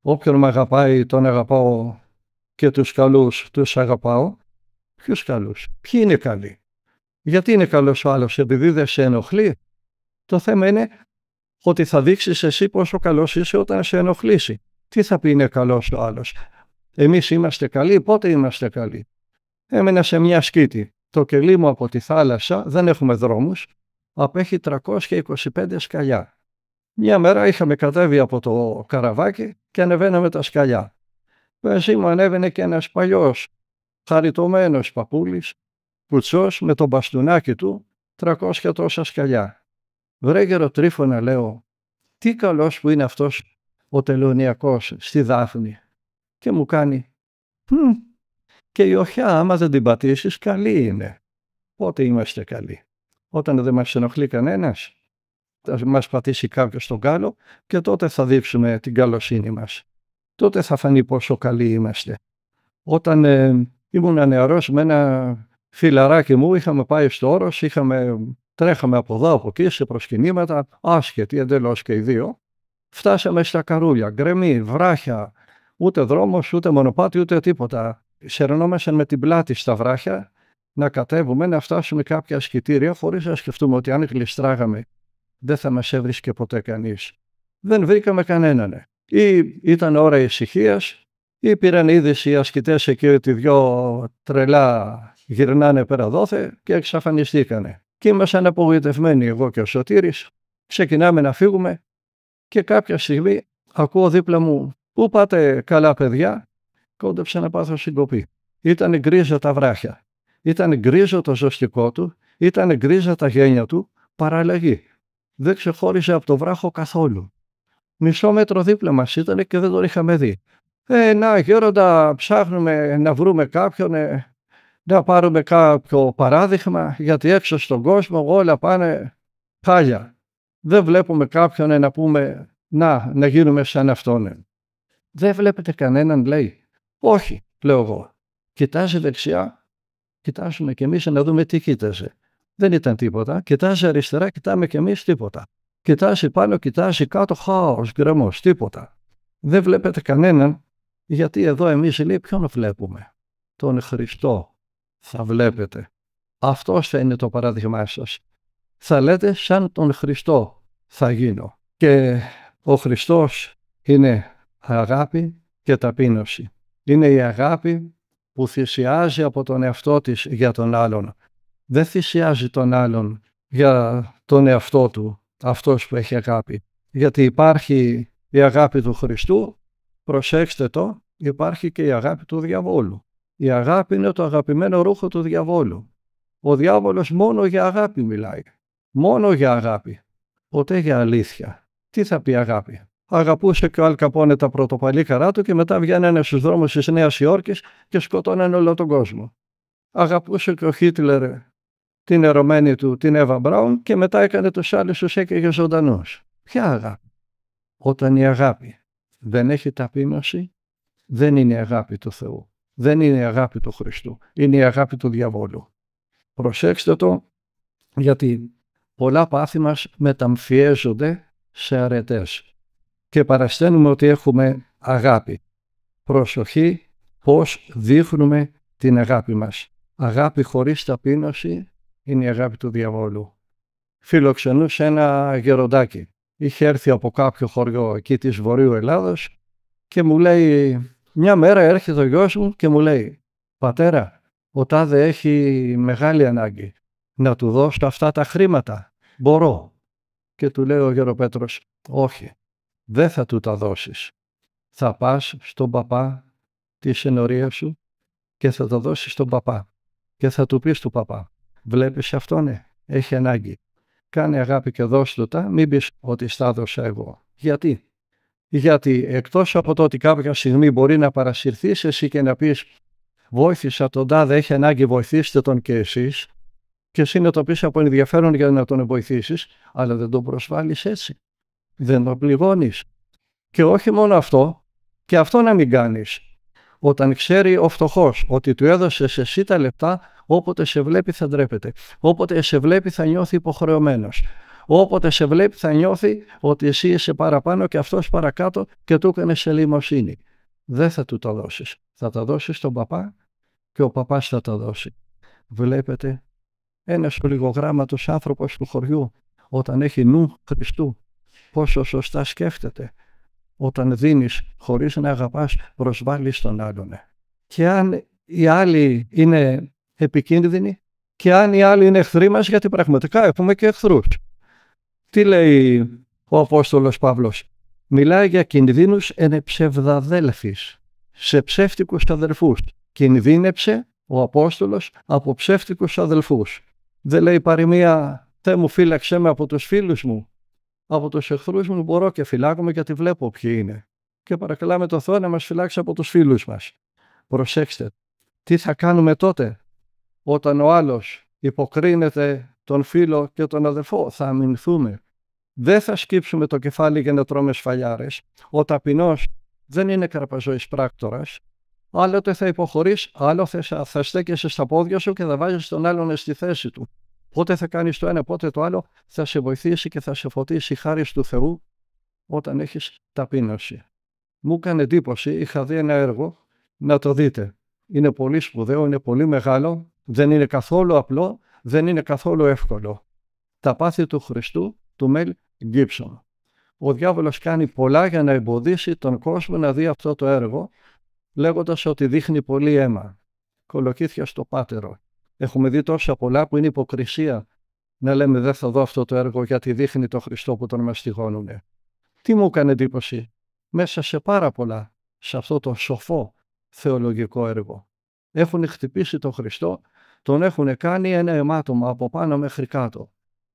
όποιον με αγαπάει τον αγαπάω και τους καλούς τους αγαπάω. Ποιους καλούς, ποιοι είναι καλοί. Γιατί είναι καλός ο άλλος, επειδή δεν σε ενοχλεί. Το θέμα είναι ότι θα δείξεις εσύ πόσο καλός είσαι όταν σε ενοχλήσει. Τι θα πει είναι καλός ο άλλος. Εμείς είμαστε καλοί, πότε είμαστε καλοί. Έμενα σε μια σκήτη. Το κελί μου από τη θάλασσα, δεν έχουμε δρόμους, απέχει 325 σκαλιά. Μια μέρα είχαμε κατέβει από το καραβάκι και ανεβαίναμε τα σκαλιά. Μαζί μου ανέβαινε και ένας παλιός, χαριτωμένος παπούλης, πουτσός με το μπαστούνάκι του, τρακόσια τόσα σκαλιά. Βρέγερο τρίφωνα λέω, τι καλός που είναι αυτός ο τελωνιακός στη Δάφνη. Και μου κάνει, και η οχιά άμα δεν την πατήσεις καλή είναι. Πότε είμαστε καλοί, όταν δεν μας ενοχλεί κανένας θα μας πατήσει κάποιος τον κάλο και τότε θα δείξουμε την καλοσύνη μας. Τότε θα φανεί πόσο καλοί είμαστε. Όταν ε, ήμουν νεαρός με ένα φιλαράκι μου είχαμε πάει στο όρος, είχαμε, τρέχαμε από εδώ από εκεί σε προσκυνήματα, άσχετοι εντελώς και οι δύο. Φτάσαμε στα καρούλια, γκρεμί, βράχια, ούτε δρόμος, ούτε μονοπάτι, ούτε τίποτα. Σερνόμασταν με την πλάτη στα βράχια να κατέβουμε, να φτάσουμε κάποια ασκητήρια χωρίς να σκεφτούμε ότι αν γλιστράγαμε δεν θα μας έβρισκε ποτέ κανείς. Δεν βρήκαμε κανέναν. Ή ήταν ώρα ησυχίας, ή πήραν είδηση οι ασκητές εκεί ότι δυο τρελά γυρνάνε πέρα δόθε και εξαφανιστήκανε. Και ήμασταν απογοητευμένοι εγώ και ο Σωτήρης. Ξεκινάμε να φύγουμε και κάποια στιγμή ακούω δίπλα μου «Πού πάτε καλά παιδιά» κόντεψα να πάθω συγκοπή. Ήταν γκρίζα τα βράχια. Ήταν γκρίζο το ζωστικό του, ήταν γκρίζα τα γένια του, παραλλαγή δεν ξεχώριζε από το βράχο καθόλου. Μισό μέτρο δίπλα μας ήταν και δεν τον είχαμε δει. Ε, να γέροντα ψάχνουμε να βρούμε κάποιον, ε, να πάρουμε κάποιο παράδειγμα, γιατί έξω στον κόσμο όλα πάνε χάλια. Δεν βλέπουμε κάποιον ε, να πούμε να, να γίνουμε σαν αυτόν. Ε». Δεν βλέπετε κανέναν, λέει. Όχι, λέω εγώ. Κοιτάζει δεξιά, κοιτάζουμε κι εμείς να δούμε τι κοίταζε. Δεν ήταν τίποτα. Κοιτάζει αριστερά, κοιτάμε κι εμείς τίποτα. Κοιτάζει πάνω, κοιτάζει κάτω, χάος, γκρεμό, τίποτα. Δεν βλέπετε κανέναν, γιατί εδώ εμείς λέει ποιον βλέπουμε. Τον Χριστό θα βλέπετε. Αυτός θα είναι το παράδειγμά σας. Θα λέτε σαν τον Χριστό θα γίνω. Και ο Χριστός είναι αγάπη και ταπείνωση. Είναι η αγάπη που θυσιάζει από τον εαυτό της για τον άλλον δεν θυσιάζει τον άλλον για τον εαυτό του, αυτός που έχει αγάπη. Γιατί υπάρχει η αγάπη του Χριστού, προσέξτε το, υπάρχει και η αγάπη του διαβόλου. Η αγάπη είναι το αγαπημένο ρούχο του διαβόλου. Ο διάβολος μόνο για αγάπη μιλάει. Μόνο για αγάπη. Ποτέ για αλήθεια. Τι θα πει αγάπη. Αγαπούσε και ο Αλκαπόνε τα πρωτοπαλίκαρά του και μετά βγαίνανε στους δρόμους της Νέας Υόρκης και σκοτώνανε όλο τον κόσμο. Αγαπούσε και ο Χίτλερ την ερωμένη του, την Εύα Μπράουν και μετά έκανε το σάλι στους έκαιγε ζωντανού. Ποια αγάπη. Όταν η αγάπη δεν έχει ταπείνωση, δεν είναι η αγάπη του Θεού. Δεν είναι η αγάπη του Χριστού. Είναι η αγάπη του διαβόλου. Προσέξτε το, γιατί πολλά πάθη μας μεταμφιέζονται σε αρετές και παρασταίνουμε ότι έχουμε αγάπη. Προσοχή πώς δείχνουμε την αγάπη μας. Αγάπη χωρίς ταπείνωση είναι η αγάπη του διαβόλου. Φιλοξενούσε ένα γεροντάκι. Είχε έρθει από κάποιο χωριό εκεί της Βορείου Ελλάδος και μου λέει μια μέρα έρχεται ο γιος μου και μου λέει «Πατέρα, ο Τάδε έχει μεγάλη ανάγκη. Να του δώσω αυτά τα χρήματα. Μπορώ». Και του λέει ο Γεροπέτρος «Όχι, δεν θα του τα δώσεις. Θα πας στον παπά της ενορίας σου και θα το δώσεις στον παπά και θα του πεις του παπά. Βλέπεις αυτό ναι. Έχει ανάγκη. Κάνε αγάπη και δώσ' τα, μην πεις ότι στα δώσα εγώ. Γιατί? Γιατί εκτός από το ότι κάποια στιγμή μπορεί να παρασυρθείς εσύ και να πεις «Βόηθησα τον τάδε, έχει ανάγκη, βοηθήστε τον και εσείς» και εσύ να το πεις από ενδιαφέρον για να τον βοηθήσεις, αλλά δεν τον προσβάλλεις έτσι. Δεν τον πληγώνεις. Και όχι μόνο αυτό, και αυτό να μην κάνεις. Όταν ξέρει ο φτωχός ότι του έδωσες εσύ τα λεπτά, Όποτε σε βλέπει θα ντρέπεται. Όποτε σε βλέπει θα νιώθει υποχρεωμένος. Όποτε σε βλέπει θα νιώθει ότι εσύ είσαι παραπάνω και αυτός παρακάτω και του έκανε λιμοσύνη. Δεν θα του τα δώσεις. Θα τα δώσεις στον παπά και ο παπάς θα τα δώσει. Βλέπετε ένας λιγογράμματος άνθρωπος του χωριού όταν έχει νου Χριστού πόσο σωστά σκέφτεται. Όταν δίνεις χωρίς να αγαπάς προσβάλλεις τον άλλον. Και αν οι άλλοι είναι επικίνδυνοι και αν οι άλλοι είναι εχθροί μας, γιατί πραγματικά έχουμε και εχθρούς. Τι λέει ο Απόστολος Παύλος. Μιλάει για κινδύνους εν ψευδαδέλφης, σε ψεύτικους αδελφούς. Κινδύνεψε ο Απόστολος από ψεύτικους αδελφούς. Δεν λέει παροιμία «Θε μου φύλαξέ με από τους φίλους μου». Από τους εχθρούς μου μπορώ και φυλάκομαι γιατί βλέπω ποιοι είναι. Και παρακαλάμε το Θεό να μας φυλάξει από τους φίλους μας. Προσέξτε, τι θα κάνουμε τότε όταν ο άλλος υποκρίνεται τον φίλο και τον αδερφό. Θα αμυνθούμε. Δεν θα σκύψουμε το κεφάλι για να τρώμε σφαλιάρες. Ο ταπεινός δεν είναι καρπαζόης πράκτορας. Άλλοτε θα υποχωρείς, άλλο θα στέκεσαι στα πόδια σου και θα βάζεις τον άλλον στη θέση του. Πότε θα κάνεις το ένα, πότε το άλλο, θα σε βοηθήσει και θα σε φωτίσει χάρη του Θεού όταν έχεις ταπείνωση. Μου έκανε εντύπωση, είχα δει ένα έργο, να το δείτε. Είναι πολύ σπουδαίο, είναι πολύ μεγάλο, δεν είναι καθόλου απλό, δεν είναι καθόλου εύκολο. Τα πάθη του Χριστού του Μέλ Γκίψον. Ο διάβολος κάνει πολλά για να εμποδίσει τον κόσμο να δει αυτό το έργο, λέγοντας ότι δείχνει πολύ αίμα. Κολοκύθια στο πάτερο. Έχουμε δει τόσα πολλά που είναι υποκρισία να λέμε δεν θα δω αυτό το έργο γιατί δείχνει τον Χριστό που τον μαστιγώνουν. Τι μου έκανε εντύπωση μέσα σε πάρα πολλά σε αυτό το σοφό θεολογικό έργο. Έχουν χτυπήσει τον Χριστό τον έχουν κάνει ένα αιμάτωμα από πάνω μέχρι κάτω.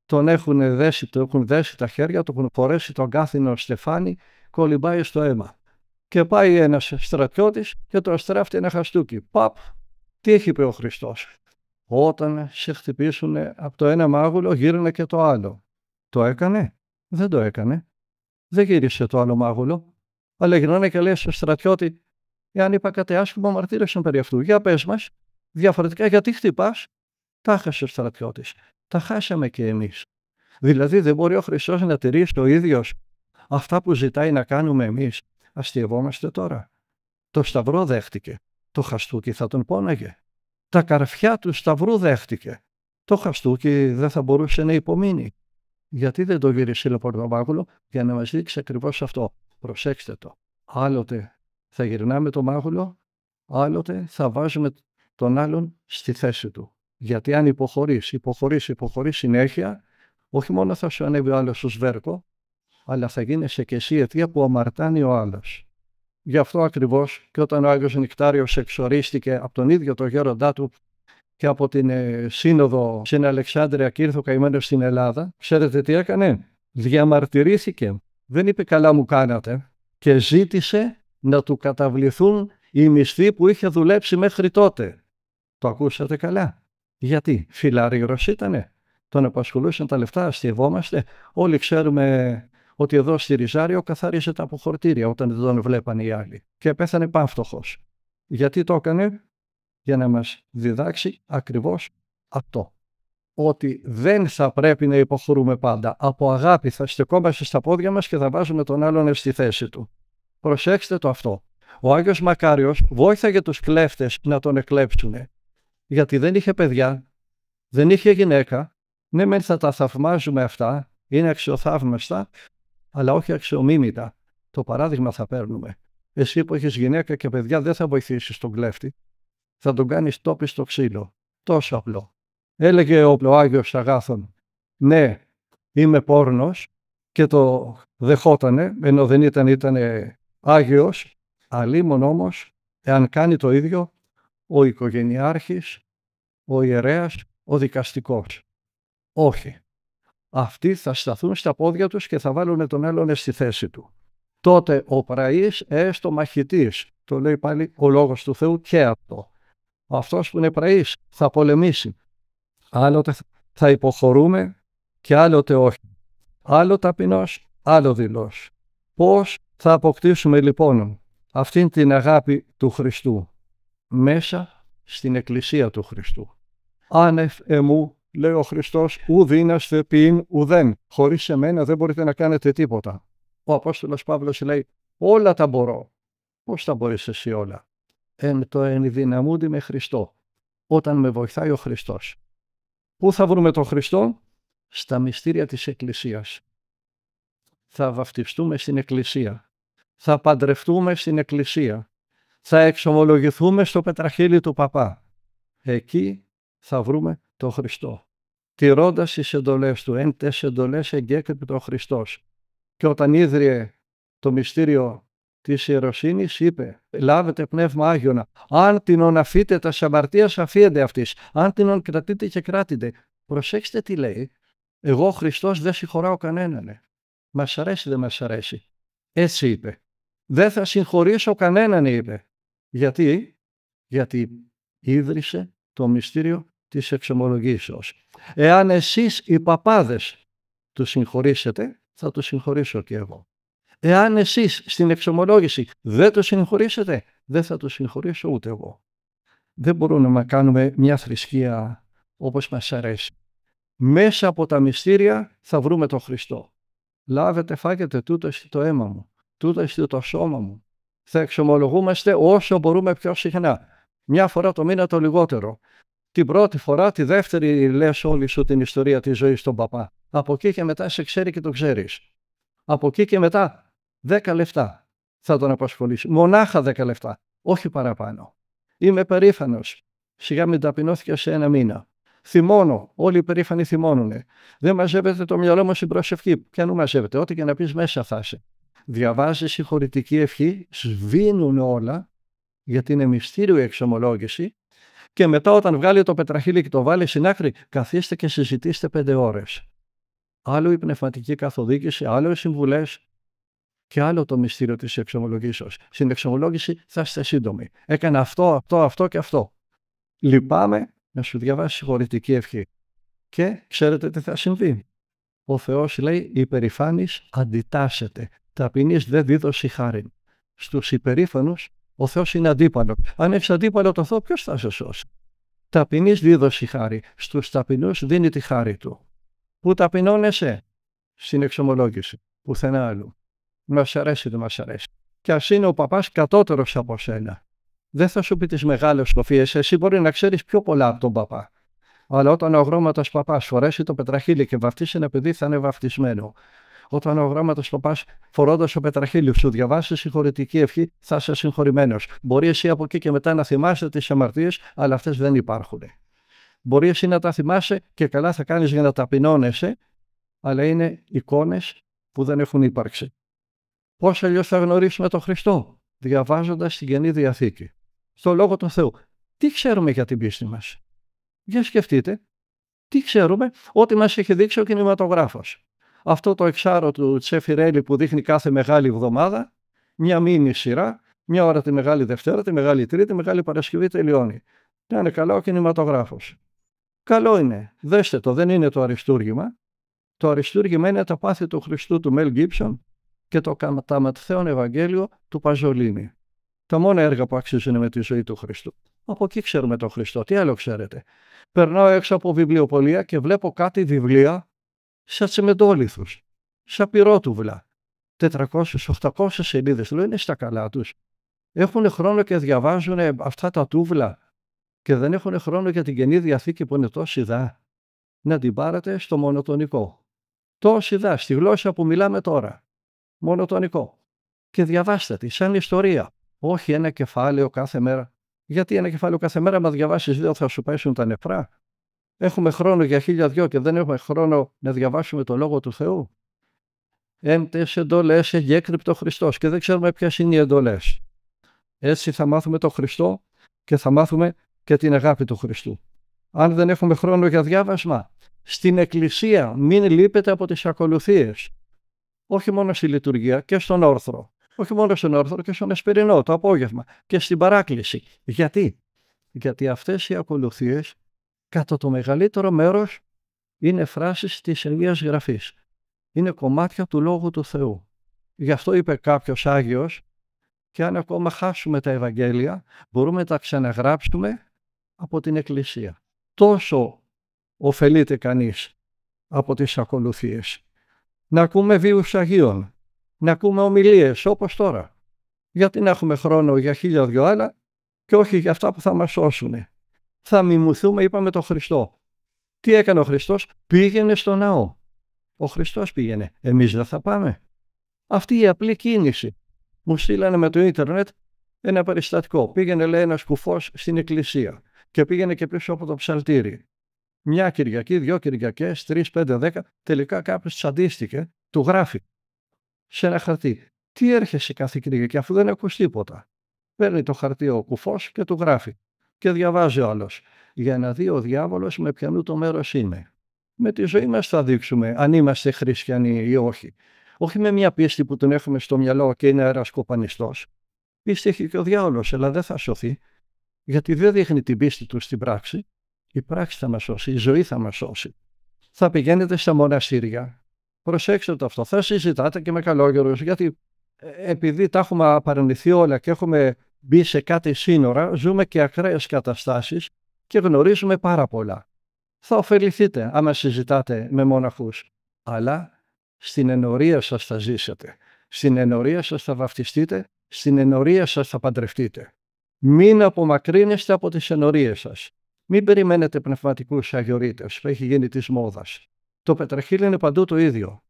Τον έχουν δέσει, το έχουν δέσει τα χέρια, του έχουν φορέσει τον κάθινο στεφάνι, κολυμπάει στο αίμα. Και πάει ένας στρατιώτης και τον στράφτει ένα χαστούκι. Παπ, τι έχει πει ο Χριστός. Όταν σε χτυπήσουν από το ένα μάγουλο, γύρνε και το άλλο. Το έκανε. Δεν το έκανε. Δεν γύρισε το άλλο μάγουλο. Αλλά γυρνάνε και λέει στο στρατιώτη, εάν είπα κάτι άσχημο, μαρτύρεσαν περί αυτού. Για πες μας, Διαφορετικά γιατί χτυπάς, τα χάσε ο στρατιώτης, Τα χάσαμε και εμείς. Δηλαδή δεν μπορεί ο Χριστός να τηρήσει ο ίδιος αυτά που ζητάει να κάνουμε εμείς. Αστειευόμαστε τώρα. Το σταυρό δέχτηκε. Το χαστούκι θα τον πόναγε. Τα καρφιά του σταυρού δέχτηκε. Το χαστούκι δεν θα μπορούσε να υπομείνει. Γιατί δεν το γύρισε λοιπόν, μάγουλο για να μας δείξει ακριβώς αυτό. Προσέξτε το. Άλλοτε θα γυρνάμε το μάγουλο, άλλοτε θα βάζουμε τον άλλον στη θέση του. Γιατί αν υποχωρείς, υποχωρείς, υποχωρείς συνέχεια, όχι μόνο θα σου ανέβει ο άλλος στο σβέρκο, αλλά θα γίνεσαι και εσύ αιτία που αμαρτάνει ο άλλος. Γι' αυτό ακριβώς και όταν ο Άγιος Νικτάριο εξορίστηκε από τον ίδιο τον γέροντά του και από την ε, σύνοδο στην Αλεξάνδρεια και ήρθε ο στην Ελλάδα, ξέρετε τι έκανε. Διαμαρτυρήθηκε. Δεν είπε καλά μου κάνατε και ζήτησε να του καταβληθούν οι μισθοί που είχε δουλέψει μέχρι τότε. Το ακούσατε καλά. Γιατί φιλάριγρο ήτανε. Τον απασχολούσαν τα λεφτά, αστευόμαστε. Όλοι ξέρουμε ότι εδώ στη Ριζάριο καθαρίζεται από χορτήρια όταν δεν τον βλέπανε οι άλλοι. Και πέθανε πάμφτωχο. Γιατί το έκανε, για να μας διδάξει ακριβώς αυτό. Ότι δεν θα πρέπει να υποχωρούμε πάντα. Από αγάπη θα στεκόμαστε στα πόδια μας και θα βάζουμε τον άλλον στη θέση του. Προσέξτε το αυτό. Ο Άγιος Μακάριος βόηθαγε τους κλέφτες να τον εκλέψουν γιατί δεν είχε παιδιά, δεν είχε γυναίκα. Ναι, μεν θα τα θαυμάζουμε αυτά, είναι αξιοθαύμαστα, αλλά όχι αξιομίμητα. Το παράδειγμα θα παίρνουμε. Εσύ που έχεις γυναίκα και παιδιά δεν θα βοηθήσεις τον κλέφτη. Θα τον κάνεις τόπι στο ξύλο. Τόσο απλό. Έλεγε ο Άγιος Αγάθων, Ναι, είμαι πόρνος και το δεχότανε, ενώ δεν ήταν, ήταν άγιο. Αλίμον όμως, εάν κάνει το ίδιο, ο οικογενειάρχης, ο ιερέας, ο δικαστικός. Όχι. Αυτοί θα σταθούν στα πόδια τους και θα βάλουν τον άλλον στη θέση του. Τότε ο πραής έστω μαχητής, το λέει πάλι ο Λόγος του Θεού και αυτό. Αυτός που είναι πραής θα πολεμήσει. Άλλοτε θα υποχωρούμε και άλλοτε όχι. Άλλο ταπεινός, άλλο δηλός. Πώς θα αποκτήσουμε λοιπόν αυτήν την αγάπη του Χριστού μέσα στην Εκκλησία του Χριστού. Άνευ εμού, λέει ο Χριστός, δίναστε ποιήν ουδέν. Χωρίς εμένα δεν μπορείτε να κάνετε τίποτα. Ο Απόστολος Παύλος λέει, όλα τα μπορώ. Πώς τα μπορείς εσύ όλα. Εν το ενδυναμούντι με Χριστό, όταν με βοηθάει ο Χριστός. Πού θα βρούμε τον Χριστό? Στα μυστήρια της Εκκλησίας. Θα βαφτιστούμε στην Εκκλησία. Θα παντρευτούμε στην Εκκλησία θα εξομολογηθούμε στο πετραχύλι του παπά. Εκεί θα βρούμε τον Χριστό. Τηρώντας τις εντολές του, εν τες εντολές εγκέκρυπτο ο Χριστός. Και όταν ίδρυε το μυστήριο της ιεροσύνης είπε «Λάβετε πνεύμα Άγιονα, αν την οναφείτε τα σαμαρτία αφίενται αυτής, αν την κρατείτε και κράτητε». Προσέξτε τι λέει, εγώ ο Χριστός δεν συγχωράω κανέναν. Μας αρέσει δεν μας αρέσει. Έτσι είπε. Δεν θα συγχωρήσω κανέναν είπε. Γιατί, γιατί ίδρυσε το μυστήριο της εξομολογήσεως. Εάν εσείς οι παπάδες του συγχωρήσετε, θα του συγχωρήσω και εγώ. Εάν εσείς στην εξομολόγηση δεν το συγχωρήσετε, δεν θα το συγχωρήσω ούτε εγώ. Δεν μπορούμε να κάνουμε μια θρησκεία όπως μας αρέσει. Μέσα από τα μυστήρια θα βρούμε τον Χριστό. Λάβετε, φάγετε, τούτο στο το αίμα μου, τούτο στο το σώμα μου, θα εξομολογούμαστε όσο μπορούμε πιο συχνά. Μια φορά το μήνα το λιγότερο. Την πρώτη φορά, τη δεύτερη λες όλη σου την ιστορία της ζωής στον παπά. Από εκεί και μετά σε ξέρει και το ξέρεις. Από εκεί και μετά δέκα λεφτά θα τον απασχολήσει. Μονάχα δέκα λεφτά, όχι παραπάνω. Είμαι περήφανος. Σιγά μην ταπεινώθηκε σε ένα μήνα. Θυμώνω. Όλοι οι περήφανοι θυμώνουν. Δεν μαζεύεται το μυαλό μου στην προσευχή. Ποιανού μαζεύεται. Ό,τι και να πεις μέσα θα είσαι. Διαβάζει συγχωρητική ευχή, σβήνουν όλα, γιατί είναι μυστήριο η εξομολόγηση, και μετά όταν βγάλει το πετραχύλι και το βάλει στην άκρη, καθίστε και συζητήστε πέντε ώρες. Άλλο η πνευματική καθοδήγηση, άλλο οι συμβουλές και άλλο το μυστήριο της εξομολογήσεως. Στην εξομολόγηση θα είστε σύντομοι. Έκανα αυτό, αυτό, αυτό και αυτό. Λυπάμαι να σου διαβάσει συγχωρητική ευχή. Και ξέρετε τι θα συμβεί. Ο Θεός λέει «Υπερηφάνης αντιτάσσεται». Ταπεινής δε δίδωση χάρη. Στους υπερήφανους ο Θεός είναι αντίπαλος. Αν έχεις αντίπαλο το Θεό ποιος θα σε σώσει. Ταπεινής δίδωση χάρη. Στους ταπεινούς δίνει τη χάρη του. Πού ταπεινώνεσαι. Στην εξομολόγηση. Πουθενά άλλου. Μας αρέσει δεν μας αρέσει. Και ας είναι ο παπάς κατώτερος από σένα. Δεν θα σου πει τις μεγάλες σοφίε, Εσύ μπορεί να ξέρεις πιο πολλά από τον παπά. Αλλά όταν ο γρώματο παπάς φορέσει το πετραχύλι και βαφτίσει ένα παιδί, θα είναι βαφτισμένο όταν ο γράμματος το πας φορώντας ο πετραχίλιο σου διαβάσεις συγχωρητική ευχή, θα είσαι συγχωρημένος. Μπορεί εσύ από εκεί και μετά να θυμάσαι τις αμαρτίες, αλλά αυτές δεν υπάρχουν. Μπορεί εσύ να τα θυμάσαι και καλά θα κάνεις για να ταπεινώνεσαι, αλλά είναι εικόνες που δεν έχουν ύπαρξη. Πώς αλλιώς θα γνωρίσουμε τον Χριστό, διαβάζοντας την Καινή διαθήκη. Στο λόγο του Θεού. Τι ξέρουμε για την πίστη μας. Για σκεφτείτε, τι ξέρουμε, ό,τι μας έχει δείξει ο κινηματογράφος αυτό το εξάρο του Τσεφιρέλη που δείχνει κάθε μεγάλη εβδομάδα, μια μήνυ σειρά, μια ώρα τη Μεγάλη Δευτέρα, τη Μεγάλη Τρίτη, τη Μεγάλη Παρασκευή τελειώνει. Να είναι καλά ο κινηματογράφος. Καλό είναι. Δέστε το, δεν είναι το αριστούργημα. Το αριστούργημα είναι τα πάθη του Χριστού του Μέλ Γκίψον και το Καταματθέων Ευαγγέλιο του Παζολίνη. Τα μόνα έργα που αξίζουν με τη ζωή του Χριστού. Από εκεί ξέρουμε τον Χριστό. Τι άλλο ξέρετε. Περνάω έξω από βιβλιοπολία και βλέπω κάτι βιβλία σαν τσιμεντόλιθους, σαν πυρότουβλα. 400-800 σελίδες λέω, είναι στα καλά τους Έχουν χρόνο και διαβάζουν αυτά τα τούβλα και δεν έχουν χρόνο για την Καινή Διαθήκη που είναι τόσο δά. Να την πάρετε στο μονοτονικό. Τόση δά, στη γλώσσα που μιλάμε τώρα. Μονοτονικό. Και διαβάστε τη σαν ιστορία. Όχι ένα κεφάλαιο κάθε μέρα. Γιατί ένα κεφάλαιο κάθε μέρα, μα διαβάσεις δύο, θα σου πέσουν τα νεφρά. Έχουμε χρόνο για χίλια δυο και δεν έχουμε χρόνο να διαβάσουμε το λόγο του Θεού. Έμπτε εντολέ εγέκρυπτο Χριστός και δεν ξέρουμε ποιες είναι οι εντολές. Έτσι θα μάθουμε το Χριστό και θα μάθουμε και την αγάπη του Χριστού. Αν δεν έχουμε χρόνο για διάβασμα, στην Εκκλησία μην λείπετε από τις ακολουθίες. Όχι μόνο στη λειτουργία και στον όρθρο. Όχι μόνο στον όρθρο και στον εσπερινό το απόγευμα και στην παράκληση. Γιατί? Γιατί αυτές οι ακολουθίες κατά το μεγαλύτερο μέρος είναι φράσεις της Αγίας Γραφής. Είναι κομμάτια του Λόγου του Θεού. Γι' αυτό είπε κάποιος Άγιος και αν ακόμα χάσουμε τα Ευαγγέλια μπορούμε να τα ξαναγράψουμε από την Εκκλησία. Τόσο ωφελείται κανείς από τις ακολουθίες. Να ακούμε βίους Αγίων, να ακούμε ομιλίες όπως τώρα. Γιατί να έχουμε χρόνο για χίλια δυο άλλα και όχι για αυτά που θα μας σώσουν θα μιμουθούμε, είπαμε, τον Χριστό. Τι έκανε ο Χριστός, πήγαινε στο ναό. Ο Χριστός πήγαινε, εμείς δεν θα πάμε. Αυτή η απλή κίνηση. Μου στείλανε με το ίντερνετ ένα περιστατικό. Πήγαινε, λέει, ένας κουφός στην εκκλησία και πήγαινε και πίσω από το ψαλτήρι. Μια Κυριακή, δύο Κυριακές, τρεις, πέντε, δέκα. Τελικά κάποιος τσαντίστηκε, του γράφει σε ένα χαρτί. Τι έρχεσαι κάθε Κυριακή, αφού δεν ακούς τίποτα. Παίρνει το χαρτί ο κουφός και του γράφει. Και διαβάζει άλλος: Για να δει ο διάβολος με ποιανού το μέρος είναι. Με τη ζωή μας θα δείξουμε αν είμαστε χριστιανοί ή όχι. Όχι με μια πίστη που τον έχουμε στο μυαλό και είναι κοπανιστό. Πίστη έχει και ο διάβολος, αλλά δεν θα σωθεί. Γιατί δεν δείχνει την πίστη του στην πράξη. Η πράξη θα μας σώσει, η ζωή θα μας σώσει. Θα πηγαίνετε στα μοναστήρια. Προσέξτε το αυτό. Θα συζητάτε και με καλόγερους, γιατί ε, επειδή τα έχουμε παρανηθεί όλα και έχουμε μπει σε κάτι σύνορα, ζούμε και ακραίες καταστάσεις και γνωρίζουμε πάρα πολλά. Θα ωφεληθείτε άμα συζητάτε με μοναχούς, αλλά στην ενορία σας θα ζήσετε, στην ενορία σας θα βαφτιστείτε, στην ενορία σας θα παντρευτείτε. Μην απομακρύνεστε από τις ενορίες σας. Μην περιμένετε πνευματικούς αγιορείτες που έχει γίνει της μόδας. Το πετραχύλι είναι παντού το ίδιο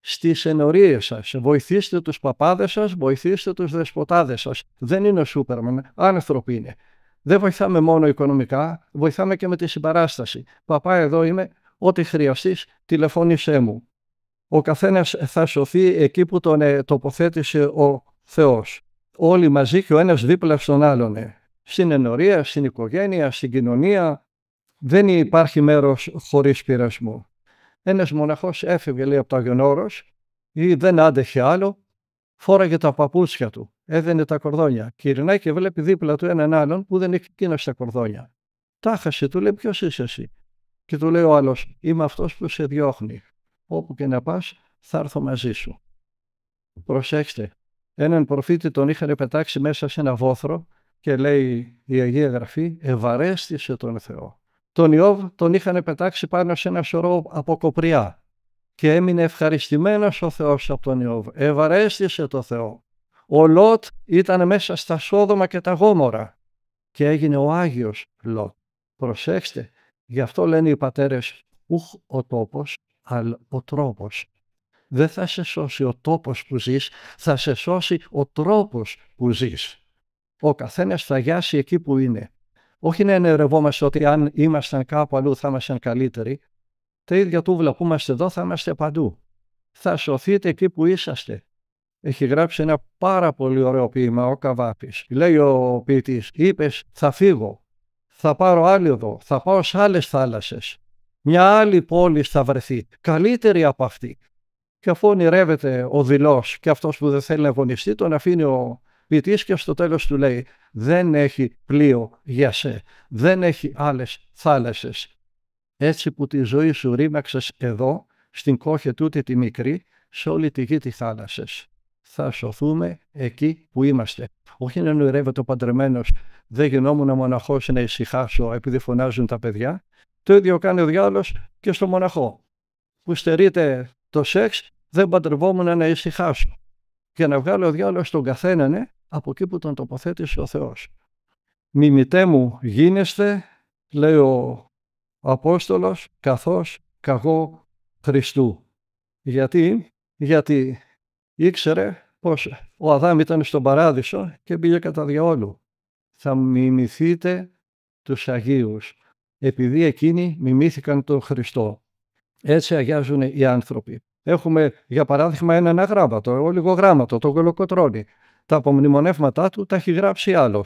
στις ενορίες σας. Βοηθήστε τους παπάδες σας, βοηθήστε τους δεσποτάδες σας. Δεν είναι σούπερμαν, άνθρωποι είναι. Δεν βοηθάμε μόνο οικονομικά, βοηθάμε και με τη συμπαράσταση. Παπά εδώ είμαι, ό,τι χρειαστείς τηλεφώνησέ μου. Ο καθένας θα σωθεί εκεί που τον ε, τοποθέτησε ο Θεός. Όλοι μαζί και ο ένας δίπλα στον άλλον. Ε. Στην ενορία, στην οικογένεια, στην κοινωνία. Δεν υπάρχει μέρος χωρίς πειρασμό ένας μοναχός έφευγε λέει από το Αγιονόρος ή δεν άντεχε άλλο, φόραγε τα παπούτσια του, έδαινε τα κορδόνια. Κυρινάει και βλέπει δίπλα του έναν άλλον που δεν έχει εκείνος τα κορδόνια. Τάχασε του λέει ποιος είσαι εσύ. Και του λέει ο άλλος, Είμαι αυτός που σε διώχνει. Όπου και να πας, θα έρθω μαζί σου. Προσέξτε, έναν προφήτη τον είχαν πετάξει μέσα σε ένα βόθρο και λέει η Αγία Γραφή, Ευαρέστησε τον Θεό τον Ιώβ τον είχαν πετάξει πάνω σε ένα σωρό από κοπριά και έμεινε ευχαριστημένος ο Θεός από τον Ιώβ. Ευαρέστησε το Θεό. Ο Λότ ήταν μέσα στα Σόδομα και τα Γόμορα και έγινε ο Άγιος Λότ. Προσέξτε, γι' αυτό λένε οι πατέρες «Ουχ ο τόπος, αλ ο τρόπος». Δεν θα σε σώσει ο τόπος που ζεις, θα σε σώσει ο τρόπος που ζεις. Ο καθένας θα γιάσει εκεί που είναι όχι να ενερευόμαστε ότι αν ήμασταν κάπου αλλού θα ήμασταν καλύτεροι, τα ίδια του που είμαστε εδώ θα είμαστε παντού. Θα σωθείτε εκεί που είσαστε. Έχει γράψει ένα πάρα πολύ ωραίο ποίημα ο Καβάπης. Λέει ο ποιητής, είπες θα φύγω, θα πάρω άλλη εδώ, θα πάω σε άλλες θάλασσες. Μια άλλη πόλη θα βρεθεί, καλύτερη από αυτή. Και αφού ονειρεύεται ο δηλός και αυτός που δεν θέλει να αγωνιστεί, τον αφήνει ο, ποιητής και στο τέλος του λέει «Δεν έχει πλοίο για σε, δεν έχει άλλες θάλασσες». Έτσι που τη ζωή σου ρίμαξες εδώ, στην κόχε τούτη τη μικρή, σε όλη τη γη τη θάλασσες. Θα σωθούμε εκεί που είμαστε. Όχι να νοηρεύεται ο παντρεμένος, δεν γινόμουν μοναχός να ησυχάσω επειδή φωνάζουν τα παιδιά. Το ίδιο κάνει ο διάλογο και στο μοναχό. Που στερείται το σεξ, δεν παντρευόμουν να ησυχάσω. Για να βγάλω ο διάλογο τον καθέναν από εκεί που τον τοποθέτησε ο Θεός. Μιμητέ μου γίνεστε, λέει ο Απόστολος, καθώς καγώ Χριστού. Γιατί, γιατί ήξερε πως ο Αδάμ ήταν στον παράδεισο και μπήκε κατά διαόλου. Θα μιμηθείτε τους Αγίους, επειδή εκείνοι μιμήθηκαν τον Χριστό. Έτσι αγιάζουν οι άνθρωποι. Έχουμε, για παράδειγμα, έναν αγράμματο, ο λιγογράμματο, το γολοκοτρόνι. Τα απομνημονεύματά του τα έχει γράψει άλλος.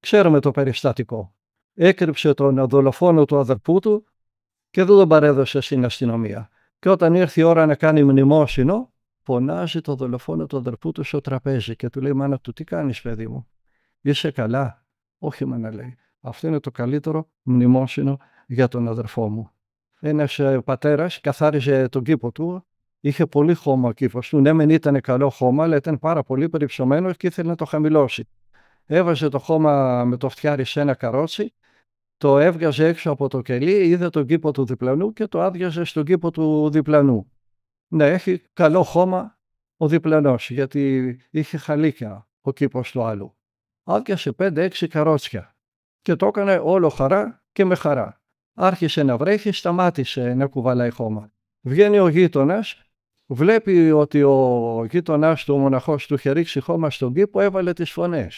Ξέρουμε το περιστατικό. Έκρυψε τον δολοφόνο του αδερφού του και δεν τον παρέδωσε στην αστυνομία. Και όταν ήρθε η ώρα να κάνει μνημόσυνο, φωνάζει το δολοφόνο του αδερφού του στο τραπέζι και του λέει: Μάνα του, τι κάνεις, παιδί μου. Είσαι καλά. Όχι, μάνα λέει. Αυτό είναι το καλύτερο μνημόσυνο για τον αδερφό μου. Ένας ε, πατέρας καθάριζε τον κήπο του Είχε πολύ χώμα ο κήπος του. Ναι, μεν ήταν καλό χώμα, αλλά ήταν πάρα πολύ περιψωμένος και ήθελε να το χαμηλώσει. Έβαζε το χώμα με το φτιάρι σε ένα καρότσι, το έβγαζε έξω από το κελί, είδε τον κήπο του διπλανού και το άδειαζε στον κήπο του διπλανού. Ναι, έχει καλό χώμα ο διπλανός, γιατί είχε χαλίκια ο κήπος του άλλου. Άδειασε 5-6 καρότσια και το έκανε όλο χαρά και με χαρά. Άρχισε να βρέχει, σταμάτησε να κουβαλάει χώμα. Βγαίνει ο γείτονας βλέπει ότι ο γείτονάς του, ο μοναχός του, είχε ρίξει χώμα στον κήπο, έβαλε τις φωνές.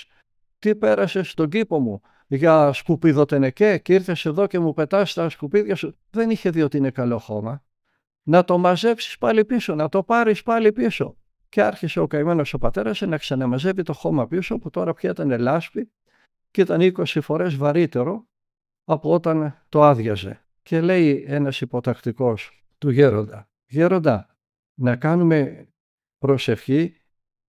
Τι πέρασες στον κήπο μου για σκουπιδοτενεκέ και ήρθες εδώ και μου πετάς τα σκουπίδια σου. Δεν είχε δει ότι είναι καλό χώμα. Να το μαζέψεις πάλι πίσω, να το πάρεις πάλι πίσω. Και άρχισε ο καημένος ο πατέρας να ξαναμαζεύει το χώμα πίσω, που τώρα πια ήταν λάσπη και ήταν 20 φορές βαρύτερο από όταν το άδειαζε. Και λέει ένας υποτακτικός του γέροντα: Γέροντα, να κάνουμε προσευχή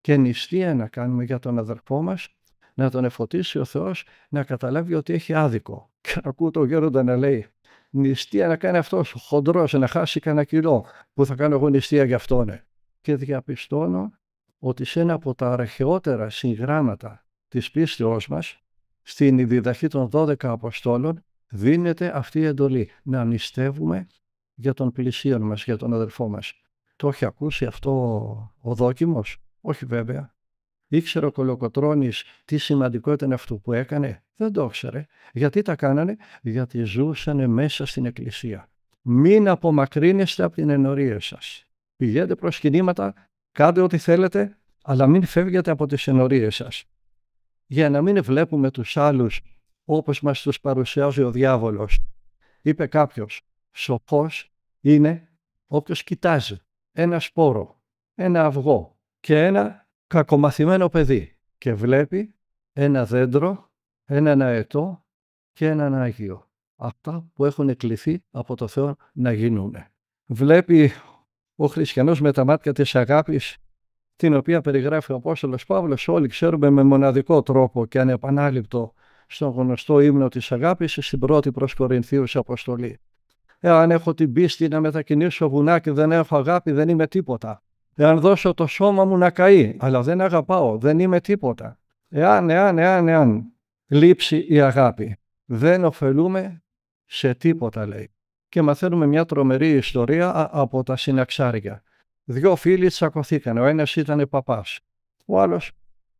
και νηστεία να κάνουμε για τον αδερφό μας, να τον εφωτίσει ο Θεός, να καταλάβει ότι έχει άδικο. Και ακούω τον γέροντα να λέει, νηστεία να κάνει αυτός, χοντρός, να χάσει κανένα κιλό, που θα κάνω εγώ νηστεία για αυτόν. Ναι. Και διαπιστώνω ότι σε ένα από τα αρχαιότερα συγγράμματα της πίστεώς μας, στην διδαχή των 12 Αποστόλων, δίνεται αυτή η εντολή, να νηστεύουμε για τον πλησίον μας, για τον αδερφό μας. Το έχει ακούσει αυτό ο δόκιμος. Όχι βέβαια. Ήξερε ο Κολοκοτρώνης τι σημαντικό ήταν αυτό που έκανε. Δεν το ήξερε. Γιατί τα κάνανε. Γιατί ζούσαν μέσα στην εκκλησία. Μην απομακρύνεστε από την ενορία σας. Πηγαίνετε προς κινήματα, κάντε ό,τι θέλετε, αλλά μην φεύγετε από τις ενορίες σας. Για να μην βλέπουμε τους άλλους όπως μας τους παρουσιάζει ο διάβολος. Είπε κάποιος, σοφός είναι όποιος κοιτάζει ένα σπόρο, ένα αυγό και ένα κακομαθημένο παιδί και βλέπει ένα δέντρο, έναν αετό και έναν Άγιο. Αυτά που έχουν κληθεί από το Θεό να γίνουν. Βλέπει ο χριστιανός με τα μάτια της αγάπης την οποία περιγράφει ο Απόστολος Παύλος όλοι ξέρουμε με μοναδικό τρόπο και ανεπανάληπτο στον γνωστό ύμνο της αγάπης στην πρώτη προς Κορινθίους Αποστολή. Εάν έχω την πίστη να μετακινήσω βουνά και δεν έχω αγάπη, δεν είμαι τίποτα. Εάν δώσω το σώμα μου να καεί, αλλά δεν αγαπάω, δεν είμαι τίποτα. Εάν, εάν, εάν, εάν λείψει η αγάπη, δεν ωφελούμε σε τίποτα, λέει. Και μαθαίνουμε μια τρομερή ιστορία από τα συναξάρια. Δύο φίλοι τσακωθήκαν. Ο ένας ήταν παπάς, ο άλλος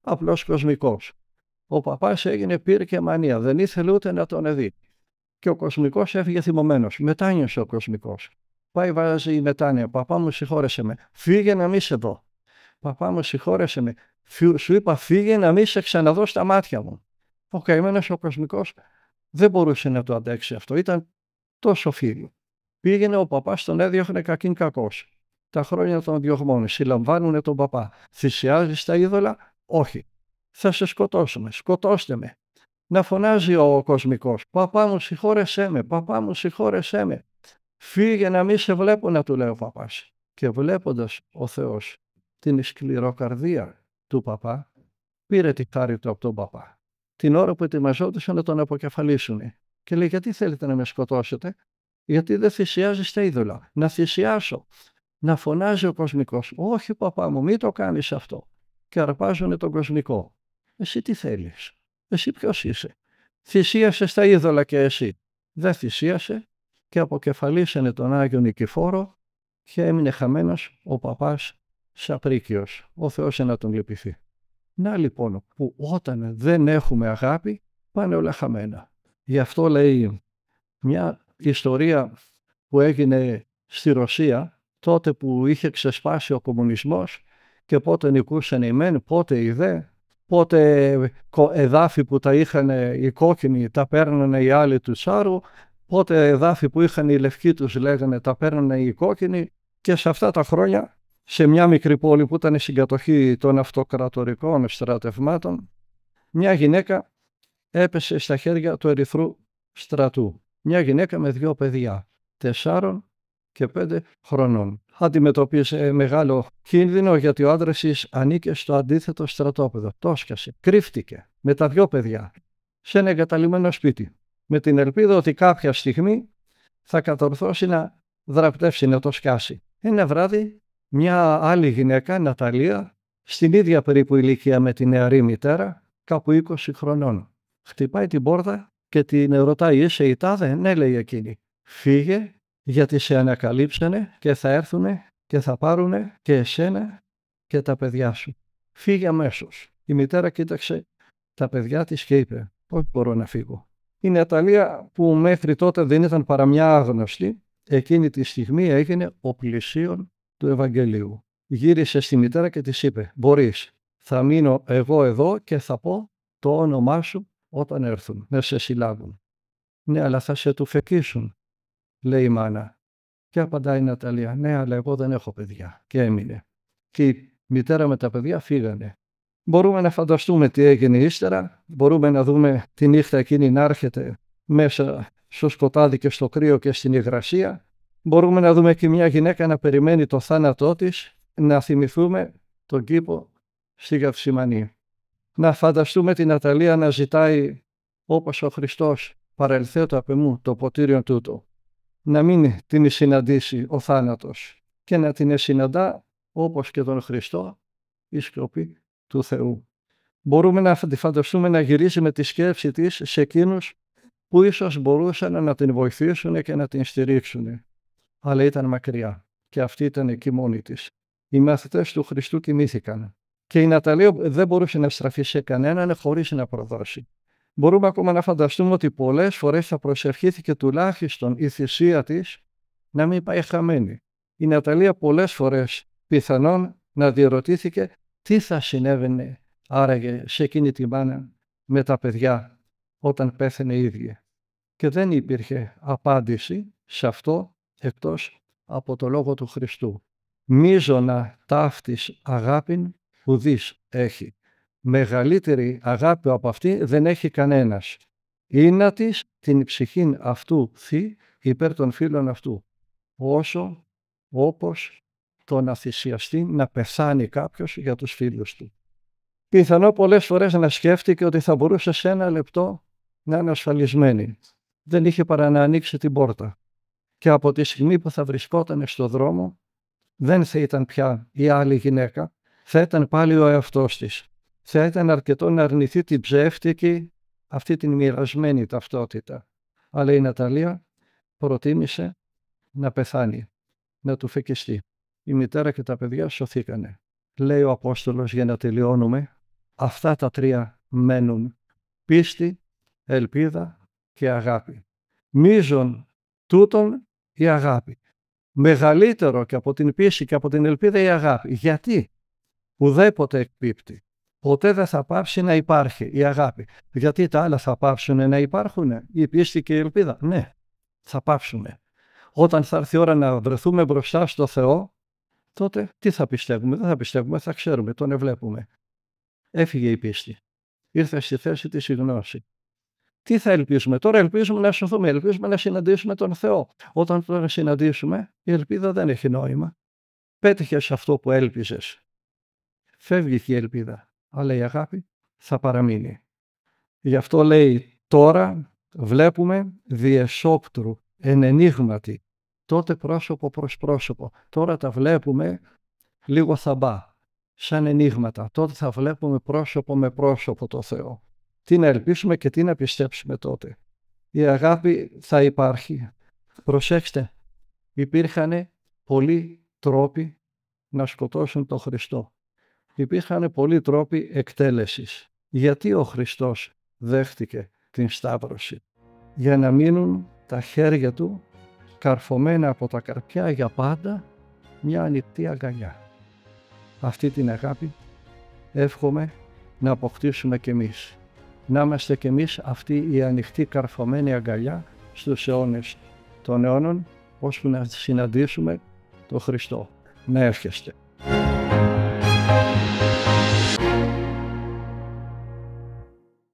απλός κοσμικός. Ο παπάς έγινε πύρ και μανία, δεν ήθελε ούτε να τον δει και ο κοσμικός έφυγε θυμωμένος. Μετάνιωσε ο κοσμικός. Πάει, βάζει η μετάνοια. Παπά μου, συγχώρεσέ με. Φύγε να μη σε δω. Παπά μου, συγχώρεσέ με. Σου είπα, φύγε να μη σε ξαναδώ στα μάτια μου. Ο καημένος ο κοσμικός δεν μπορούσε να το αντέξει αυτό. Ήταν τόσο φίλο. Πήγαινε ο παπάς, τον έδιωχνε κακήν κακός. Τα χρόνια των διωγμών συλλαμβάνουν τον παπά. Θυσιάζεις τα είδωλα, όχι. Θα σε σκοτώσουμε, σκοτώστε με να φωνάζει ο κοσμικός «Παπά μου συγχώρεσέ με, παπά μου συγχώρεσέ με, φύγε να μην σε βλέπω να του λέει ο παπάς». Και βλέποντας ο Θεός την σκληροκαρδία του παπά, πήρε τη χάρη του από τον παπά. Την ώρα που ετοιμαζόντουσαν να τον αποκεφαλίσουν. Και λέει «Γιατί θέλετε να με σκοτώσετε» γιατί δεν τα είδωλα. Να θυσιάσω. Να φωνάζει ο κοσμικός. Όχι παπά μου, μην το κάνεις αυτό. Και αρπάζουνε τον κοσμικό. Εσύ τι θέλεις. Εσύ ποιος είσαι. Θυσίασε στα είδωλα και εσύ. Δεν θυσίασε και αποκεφαλίσανε τον Άγιο Νικηφόρο και έμεινε χαμένος ο παπάς Σαπρίκιος. Ο Θεός να τον λυπηθεί. Να λοιπόν που όταν δεν έχουμε αγάπη πάνε όλα χαμένα. Γι' αυτό λέει μια ιστορία που έγινε στη Ρωσία τότε που είχε ξεσπάσει ο κομμουνισμός και πότε νικούσαν οι μεν, πότε οι δε, πότε εδάφη που τα είχαν οι κόκκινοι τα παίρνανε οι άλλοι του Σάρου, πότε εδάφη που είχαν οι λευκοί τους λέγανε τα παίρνανε οι κόκκινοι και σε αυτά τα χρόνια σε μια μικρή πόλη που ήταν η συγκατοχή των αυτοκρατορικών στρατευμάτων μια γυναίκα έπεσε στα χέρια του ερυθρού στρατού. Μια γυναίκα με δύο παιδιά, τεσσάρων και πέντε χρονών αντιμετώπιζε μεγάλο κίνδυνο γιατί ο άντρας της ανήκε στο αντίθετο στρατόπεδο. Το Κρύφτηκε με τα δυο παιδιά σε ένα εγκαταλειμμένο σπίτι. Με την ελπίδα ότι κάποια στιγμή θα κατορθώσει να δραπτεύσει, να το σκάσει. Ένα βράδυ, μια άλλη γυναίκα, Ναταλία, στην ίδια περίπου ηλικία με την νεαρή μητέρα, κάπου 20 χρονών. Χτυπάει την πόρτα και την ρωτάει, είσαι η τάδε, ναι λέει εκείνη. Φύγε γιατί σε ανακαλύψανε και θα έρθουνε και θα πάρουνε και εσένα και τα παιδιά σου. Φύγε αμέσως. Η μητέρα κοίταξε τα παιδιά της και είπε «Όχι μπορώ να φύγω». Η Ναταλία που μέχρι τότε δεν ήταν παρά μια άγνωστη, εκείνη τη στιγμή έγινε ο πλησίον του Ευαγγελίου. Γύρισε στη μητέρα και της είπε «Μπορείς, θα μείνω εγώ εδώ και θα πω το όνομά σου όταν έρθουν, να σε συλλάβουν». «Ναι, αλλά θα σε φεκίσουν λέει η μάνα. Και απαντάει η Ναταλία, ναι, αλλά εγώ δεν έχω παιδιά. Και έμεινε. Και η μητέρα με τα παιδιά φύγανε. Μπορούμε να φανταστούμε τι έγινε ύστερα, μπορούμε να δούμε τη νύχτα εκείνη να έρχεται μέσα στο σκοτάδι και στο κρύο και στην υγρασία. Μπορούμε να δούμε και μια γυναίκα να περιμένει το θάνατό της, να θυμηθούμε τον κήπο στη Γαυσιμανή. Να φανταστούμε την Αταλία να ζητάει όπως ο Χριστός παρελθέτω από εμού το ποτήριον τούτο να μην την συναντήσει ο θάνατος και να την συναντά όπως και τον Χριστό η σκοπή του Θεού. Μπορούμε να τη φανταστούμε να γυρίζει με τη σκέψη της σε εκείνους που ίσως μπορούσαν να την βοηθήσουν και να την στηρίξουν. Αλλά ήταν μακριά και αυτή ήταν εκεί μόνη της. Οι μαθητές του Χριστού κοιμήθηκαν και η Ναταλία δεν μπορούσε να στραφεί σε κανέναν χωρίς να προδώσει μπορούμε ακόμα να φανταστούμε ότι πολλές φορές θα προσευχήθηκε τουλάχιστον η θυσία της να μην πάει χαμένη. Η Ναταλία πολλές φορές πιθανόν να διερωτήθηκε τι θα συνέβαινε άραγε σε εκείνη τη μάνα με τα παιδιά όταν πέθαινε η ίδια. Και δεν υπήρχε απάντηση σε αυτό εκτός από το Λόγο του Χριστού. Μίζωνα ταύτης αγάπην ουδής έχει μεγαλύτερη αγάπη από αυτή δεν έχει κανένας. Ήνα της την ψυχήν αυτού θύ υπέρ των φίλων αυτού. Όσο, όπως το να θυσιαστεί να πεθάνει κάποιος για τους φίλους του. Πιθανό πολλές φορές να σκέφτηκε ότι θα μπορούσε σε ένα λεπτό να είναι ασφαλισμένη. Δεν είχε παρά να ανοίξει την πόρτα. Και από τη στιγμή που θα βρισκόταν στο δρόμο, δεν θα ήταν πια η άλλη γυναίκα, θα ήταν πάλι ο εαυτός της θα ήταν αρκετό να αρνηθεί την ψεύτικη αυτή την μοιρασμένη ταυτότητα. Αλλά η Ναταλία προτίμησε να πεθάνει, να του φεκιστεί. Η μητέρα και τα παιδιά σωθήκανε. Λέει ο Απόστολος για να τελειώνουμε, αυτά τα τρία μένουν. Πίστη, ελπίδα και αγάπη. Μίζον τούτον η αγάπη. Μεγαλύτερο και από την πίστη και από την ελπίδα η αγάπη. Γιατί ουδέποτε εκπίπτει ποτέ δεν θα πάψει να υπάρχει η αγάπη. Γιατί τα άλλα θα πάψουν να υπάρχουν, η πίστη και η ελπίδα. Ναι, θα πάψουν. Όταν θα έρθει η ώρα να βρεθούμε μπροστά στο Θεό, τότε τι θα πιστεύουμε, δεν θα πιστεύουμε, θα ξέρουμε, τον ευλέπουμε. Έφυγε η πίστη. Ήρθε στη θέση της η γνώσης. Τι θα ελπίζουμε. Τώρα ελπίζουμε να σωθούμε, ελπίζουμε να συναντήσουμε τον Θεό. Όταν τον συναντήσουμε, η ελπίδα δεν έχει νόημα. Πέτυχες αυτό που έλπιζες. Φεύγει η ελπίδα αλλά η αγάπη θα παραμείνει. Γι' αυτό λέει τώρα βλέπουμε διεσόπτρου, εν τότε πρόσωπο προς πρόσωπο. Τώρα τα βλέπουμε λίγο θαμπά, σαν ενίγματα. Τότε θα βλέπουμε πρόσωπο με πρόσωπο το Θεό. Τι να ελπίσουμε και τι να πιστέψουμε τότε. Η αγάπη θα υπάρχει. Προσέξτε, υπήρχαν πολλοί τρόποι να σκοτώσουν τον Χριστό υπήρχαν πολλοί τρόποι εκτέλεσης. Γιατί ο Χριστός δέχτηκε την Σταύρωση. Για να μείνουν τα χέρια του καρφωμένα από τα καρπιά για πάντα μια ανοιχτή αγκαλιά. Αυτή την αγάπη εύχομαι να αποκτήσουμε κι εμείς. Να είμαστε κι εμείς αυτή η ανοιχτή καρφωμένη αγκαλιά στους αιώνες των αιώνων ώσπου να συναντήσουμε τον Χριστό. Να έρχεστε.